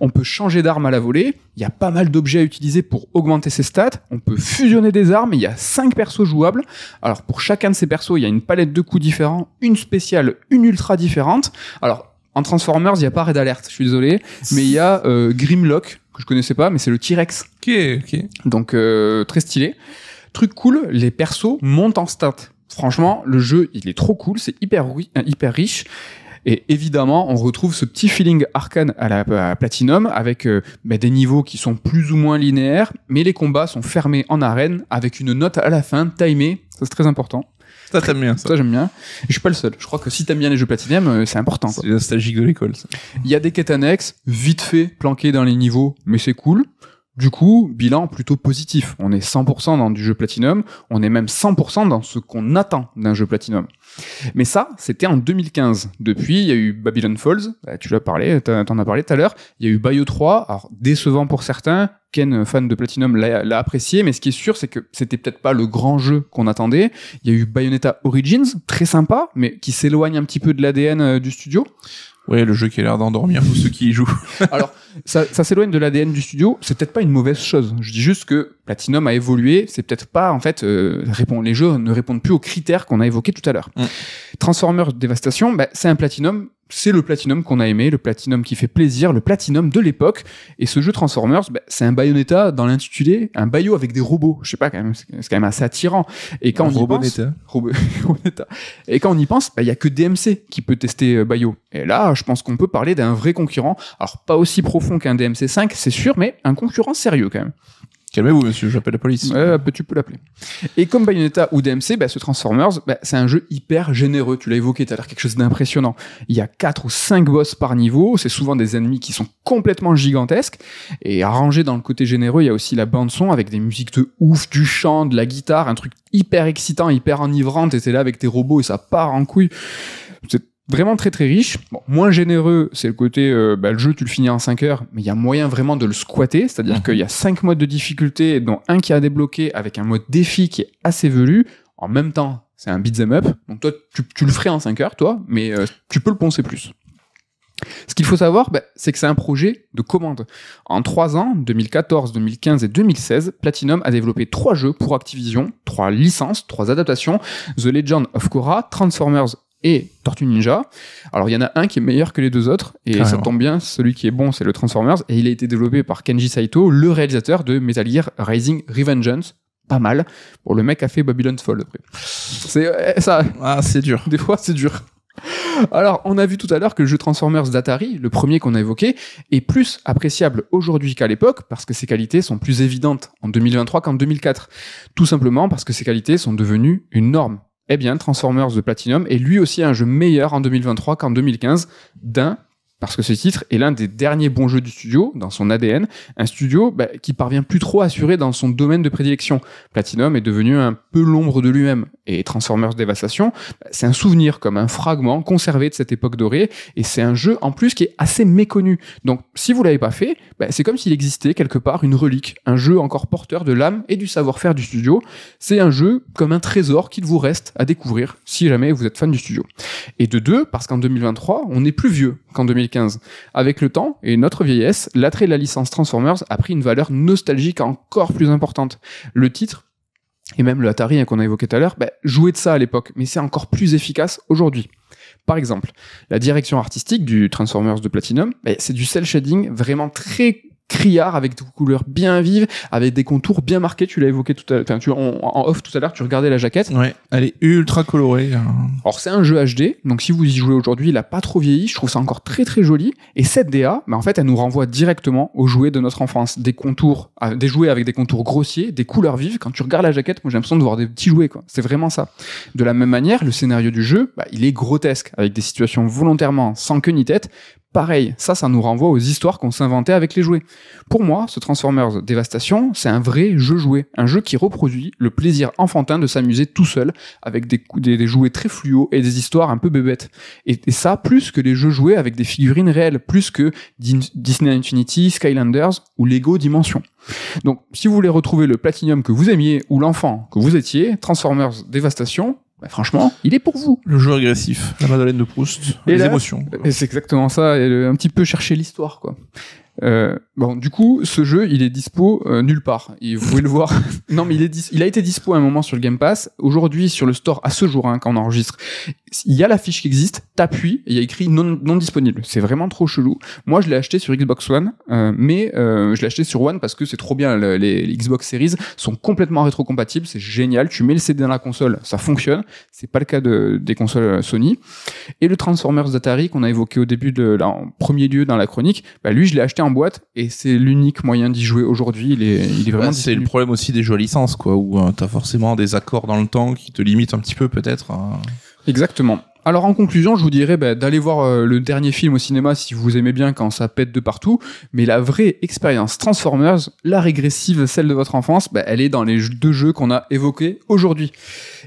On peut changer d'arme à la volée. Il y a pas mal d'objets à utiliser pour augmenter ses stats on peut fusionner des armes, il y a 5 persos jouables. Alors pour chacun de ces persos, il y a une palette de coups différents, une spéciale, une ultra différente. Alors en Transformers, il n'y a pas Red Alert, je suis désolé, mais il y a euh, Grimlock, que je connaissais pas, mais c'est le T-Rex. Ok, ok. Donc euh, très stylé. Truc cool, les persos montent en stats. Franchement, le jeu, il est trop cool, c'est hyper euh, riche. Et évidemment, on retrouve ce petit feeling arcane à la Platinum avec mais euh, bah, des niveaux qui sont plus ou moins linéaires, mais les combats sont fermés en arène avec une note à la fin timée. Ça, c'est très important. Ça, t'aimes bien ça. Ça, j'aime bien. je suis pas le seul. Je crois que si t'aimes bien les jeux Platinum, euh, c'est important. C'est nostalgique de l'école, Il y a des quêtes annexes, vite fait, planquées dans les niveaux, mais c'est cool. Du coup, bilan plutôt positif. On est 100% dans du jeu Platinum, on est même 100% dans ce qu'on attend d'un jeu Platinum. Mais ça, c'était en 2015. Depuis, il y a eu Babylon Falls, bah, tu l'as parlé, t'en as parlé tout à l'heure, il y a eu Bayo 3, alors décevant pour certains, Ken, fan de Platinum, l'a apprécié, mais ce qui est sûr, c'est que c'était peut-être pas le grand jeu qu'on attendait. Il y a eu Bayonetta Origins, très sympa, mais qui s'éloigne un petit peu de l'ADN euh, du studio. Ouais, le jeu qui a l'air d'endormir tous ceux qui y jouent. alors, ça, s'éloigne de l'ADN du studio. C'est peut-être pas une mauvaise chose. Je dis juste que Platinum a évolué. C'est peut-être pas, en fait, euh, les jeux ne répondent plus aux critères qu'on a évoqués tout à l'heure. Mm. Transformers Dévastation, bah, c'est un Platinum c'est le Platinum qu'on a aimé, le Platinum qui fait plaisir, le Platinum de l'époque. Et ce jeu Transformers, bah, c'est un Bayonetta dans l'intitulé, un Bayo avec des robots. Je sais pas, quand même, c'est quand même assez attirant. Et quand on y pense, Et quand on y pense, bah, il y a que DMC qui peut tester euh, Bayo. Et là, je pense qu'on peut parler d'un vrai concurrent. Alors pas aussi profond qu'un DMC 5, c'est sûr, mais un concurrent sérieux quand même. Calmez-vous, monsieur, j'appelle la police. tu peux l'appeler. Et comme Bayonetta ou DMC, bah, ce Transformers, bah, c'est un jeu hyper généreux. Tu l'as évoqué, t'as l'air quelque chose d'impressionnant. Il y a 4 ou 5 boss par niveau. C'est souvent des ennemis qui sont complètement gigantesques. Et arrangé dans le côté généreux, il y a aussi la bande-son avec des musiques de ouf, du chant, de la guitare, un truc hyper excitant, hyper enivrant Et t'es là avec tes robots et ça part en couille. Vraiment très très riche. moins généreux, c'est le côté euh, bah, le jeu, tu le finis en 5 heures, mais il y a moyen vraiment de le squatter, c'est-à-dire mhm. qu'il y a 5 modes de difficulté, dont un qui a débloqué avec un mode défi qui est assez velu. En même temps, c'est un beat'em up, donc toi, tu, le ferais en 5 heures, toi, mais euh, tu peux le poncer plus. Ce qu'il faut savoir, bah, c'est que c'est un projet de commande. En 3 ans, 2014, 2015 et 2016, Platinum a développé 3 jeux pour Activision, 3 licences, 3 adaptations, The Legend of Korra, Transformers et Tortue Ninja. Alors il y en a un qui est meilleur que les deux autres, et ça tombe bien, celui qui est bon, c'est le Transformers, et il a été développé par Kenji Saito, le réalisateur de Metal Gear Rising Revengeance. Pas mal. Pour le mec a fait Babylon's Fall après. C'est euh, ça. Ah, c'est dur. Des fois, c'est dur. Alors, on a vu tout à l'heure que le jeu Transformers d'Atari, le premier qu'on a évoqué, est plus appréciable aujourd'hui qu'à l'époque parce que ses qualités sont plus évidentes en 2023 qu'en 2004. Tout simplement parce que ses qualités sont devenues une norme eh bien, Transformers de Platinum est lui aussi un jeu meilleur en 2023 qu'en 2015 d'un parce que ce titre est l'un des derniers bons jeux du studio, dans son ADN, un studio qui bah, qui parvient plus trop à assurer dans son domaine de prédilection. Platinum est devenu un peu l'ombre de lui-même, et Transformers Devastation, bah, c'est un souvenir comme un fragment conservé de cette époque dorée, et c'est un jeu en plus qui est assez méconnu. Donc si vous ne l'avez pas fait, bah, c'est comme s'il existait quelque part une relique, un jeu encore porteur de l'âme et du savoir-faire du studio. C'est un jeu comme un trésor qu'il vous reste à découvrir si jamais vous êtes fan du studio. Et de deux, parce qu'en 2023, on est plus vieux, en 2015. Avec le temps et notre vieillesse, l'attrait de la licence Transformers a pris une valeur nostalgique encore plus importante. Le titre, et même le Atari hein, qu'on a évoqué tout à l'heure, bah, jouait de ça à l'époque, mais c'est encore plus efficace aujourd'hui. Par exemple, la direction artistique du Transformers de Platinum, bah, c'est du cel shading vraiment très criard avec des couleurs bien vives, avec des contours bien marqués. Tu l'as évoqué tout à l'heure, en off tout à l'heure, tu regardais la jaquette. elle est ultra colorée. Hein. Alors c'est un jeu HD, donc si vous y jouez aujourd'hui, il n'a pas trop vieilli. Je trouve ça encore très très joli. Et cette DA, mais bah, en fait, elle nous renvoie directement aux jouets de notre enfance, des contours, euh, des jouets avec des contours grossiers, des couleurs vives. Quand tu regardes la jaquette, moi j'ai l'impression de voir des petits jouets. Quoi. C'est vraiment ça. De la même manière, le scénario du jeu, bah, il est grotesque, avec des situations volontairement sans queue ni tête pareil. Ça, ça nous renvoie aux histoires qu'on s'inventait avec les jouets. Pour moi, ce Transformers Dévastation, c'est un vrai jeu joué. Un jeu qui reproduit le plaisir enfantin de s'amuser tout seul avec des, jouets très fluos et des histoires un peu bébêtes. Et, ça, plus que les jeux joués avec des figurines réelles, plus que Disney Infinity, Skylanders ou Lego Dimension. Donc, si vous voulez retrouver le Platinum que vous aimiez ou l'enfant que vous étiez, Transformers Dévastation, bah, franchement, il est pour vous. Le jeu agressif, la Madeleine de Proust, les émotions. Et c'est exactement ça, et un petit peu chercher l'histoire, quoi. Euh, bon, du coup, ce jeu, il est dispo euh, nulle part. vous pouvez le voir. non, mais il, est il a été dispo à un moment sur le Game Pass. Aujourd'hui, sur le store, à ce jour, hein, quand on enregistre, il y a la fiche qui existe. T'appuies il y a écrit non, disponible. C'est vraiment trop chelou. Moi, je l'ai acheté sur Xbox One, euh, mais je l'ai acheté sur One parce que c'est trop bien. les, Xbox Series sont complètement rétrocompatibles. C'est génial. Tu mets le CD dans la console, ça fonctionne. C'est pas le cas des consoles Sony. Et le Transformers Atari qu'on a évoqué au début en premier lieu dans la chronique, bah, lui, je l'ai acheté en boîte et c'est l'unique moyen d'y jouer aujourd'hui. Il est, vraiment. Bah, c'est le problème aussi des jeux à licence, quoi, où tu euh, t'as forcément des accords dans le temps qui te limitent un petit peu, peut-être. Hein. Exactement. Alors en conclusion, je vous dirais bah, d'aller voir euh, le dernier film au cinéma si vous aimez bien quand ça pète de partout, mais la vraie expérience Transformers, la régressive, celle de votre enfance, bah, elle est dans les deux jeux qu'on a évoqués aujourd'hui.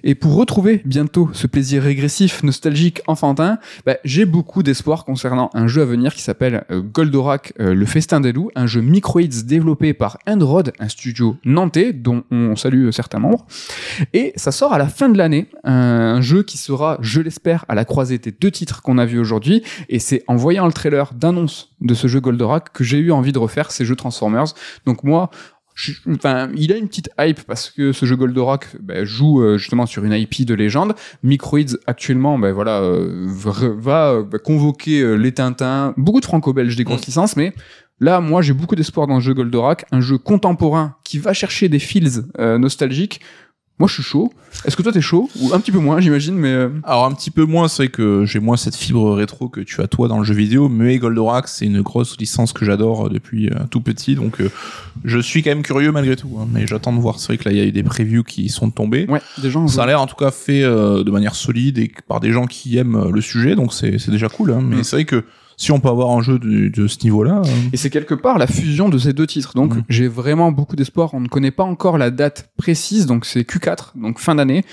Et pour retrouver bientôt ce plaisir régressif, nostalgique, enfantin, bah, j'ai beaucoup d'espoir concernant un jeu à venir qui s'appelle euh, Goldorak, euh, le festin des loups, un jeu micro microids développé par Endrod, un studio nantais dont on salue euh, certains membres. Et ça sort à la fin de l'année, un jeu qui sera, je l'espère, à la croisée des deux titres qu'on a vus aujourd'hui. Et c'est en voyant le trailer d'annonce de ce jeu Goldorak que j'ai eu envie de refaire ces jeux Transformers. Donc moi, enfin, il a une petite hype parce que ce jeu Goldorak bah, joue euh, justement sur une IP de légende. Microids actuellement, ben voilà, euh, va bah, convoquer euh, les Tintins, beaucoup de Franco-Belges des mm. grosses mais Là, moi, j'ai beaucoup d'espoir dans le jeu Goldorak, un jeu contemporain qui va chercher des feels nostalgiques moi, je suis chaud. Est-ce que toi, t'es chaud Ou un petit peu moins, j'imagine, mais. Euh, Alors un petit peu moins, c'est que j'ai moins cette fibre rétro que tu as toi dans le jeu vidéo, mais Goldorak c'est une grosse licence que j'adore euh, depuis euh, tout petit, donc je suis quand même curieux malgré tout. Hein, mais j'attends de voir. C'est vrai que là il y a eu des previews qui sont tombés. Ouais, des gens. Ça a l'air en tout cas fait de manière solide et par des gens qui aiment le sujet, donc c'est déjà cool. Hein, mais c'est vrai que si on peut avoir un jeu de, ce niveau-là. Hein. Et c'est quelque part la fusion de ces deux titres. Donc mm. j'ai vraiment beaucoup d'espoir. On ne connaît pas encore la date précise, donc c'est Q4, donc fin d'année.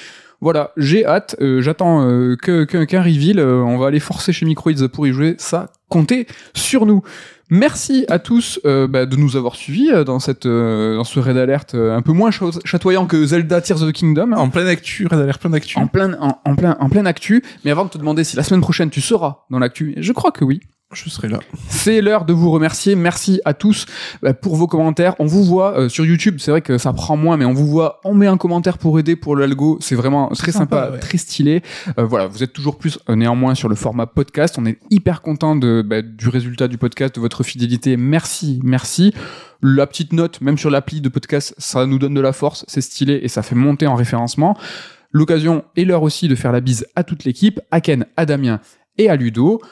Voilà, j'ai hâte, euh, j'attends euh, qu'un que, reveal, euh, on va aller forcer chez Microids pour y jouer, ça, comptez sur nous. Merci à tous bah, de nous avoir suivis dans, cette, dans ce raid Alert un peu moins chatoyant que Zelda Tears of the Kingdom. En pleine actu, raid Alert, plein d'actu. En plein, en, plein, en pleine actu. Mais avant de te demander si la semaine prochaine tu seras dans l'actu, je crois que oui. Je serai là. C'est l'heure de vous remercier. Merci à tous bah, pour vos commentaires. On vous voit euh, sur YouTube. C'est vrai que ça prend moins, mais on vous voit. On met un commentaire pour aider pour l'algo. C'est vraiment très sympa, très stylé. Euh, voilà, vous êtes toujours plus euh, néanmoins sur le format podcast. On est hyper content bah, du résultat du podcast, de votre fidélité. Merci, merci la petite note, même sur l'appli de podcast, ça nous donne de la force, c'est stylé et ça fait monter en référencement. L'occasion est l'heure aussi de faire la bise à toute l'équipe, à Ken, à Damien et à Ludo.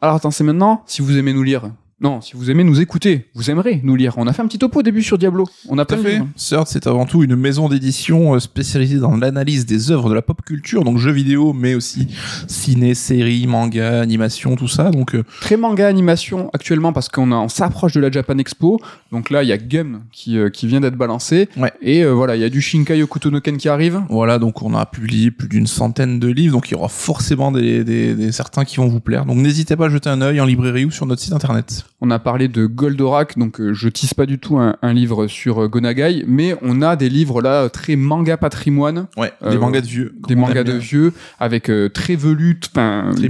Alors attends, c'est maintenant si vous aimez nous lire. Non, si vous aimez nous écouter, vous aimerez nous lire. On a fait un petit topo au début sur Diablo. On a pas fait. Certes, c'est avant tout une maison d'édition euh, spécialisée dans l'analyse des œuvres de la pop culture, donc jeux vidéo, mais aussi ciné, séries, manga, animation, tout ça. Donc euh, très manga animation actuellement parce qu'on s'approche de la Japan Expo. Donc là, il y a Gum euh, qui, vient d'être balancé. Ouais. Et voilà, il y a du Shinkai Okutonoken qui arrive. Voilà, donc on a publié plus d'une centaine de livres, donc il y aura forcément des certains qui vont vous plaire. Donc n'hésitez pas à jeter un œil en librairie ou sur notre site internet. On a parlé de Goldorak, donc euh, je tisse pas du tout un, livre sur euh, Gonagai, mais on a des livres là très manga patrimoine. Ouais, euh, des mangas de vieux. Des mangas de vieux, avec très velu très,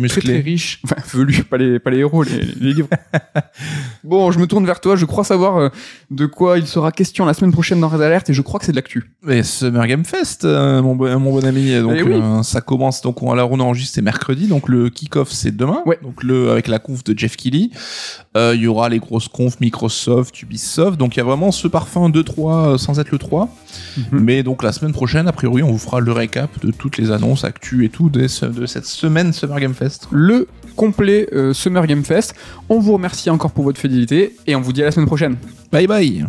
très, très riches. Enfin, velu pas les, pas les héros, les, livres. bon, je me tourne vers toi, je crois savoir de quoi il sera question la semaine prochaine dans Red Alert, et je crois que c'est de l'actu. Mais Summer Game Fest, mon, bon, ami, donc eh ça commence, donc on, la on enregistre, c'est mercredi, donc le kick-off c'est demain, donc le, avec la conf de Jeff Kelly il y aura les grosses confs Microsoft, Ubisoft. Donc il y a vraiment ce parfum 2-3 euh, sans être le 3. Mhm. Mais donc la semaine prochaine, a priori, on vous fera le récap de toutes les annonces, actuelles et tout de, cette semaine Summer Game Fest. Le complet euh, Summer Game Fest. On vous remercie encore pour votre fidélité et on vous dit à la semaine prochaine. Bye bye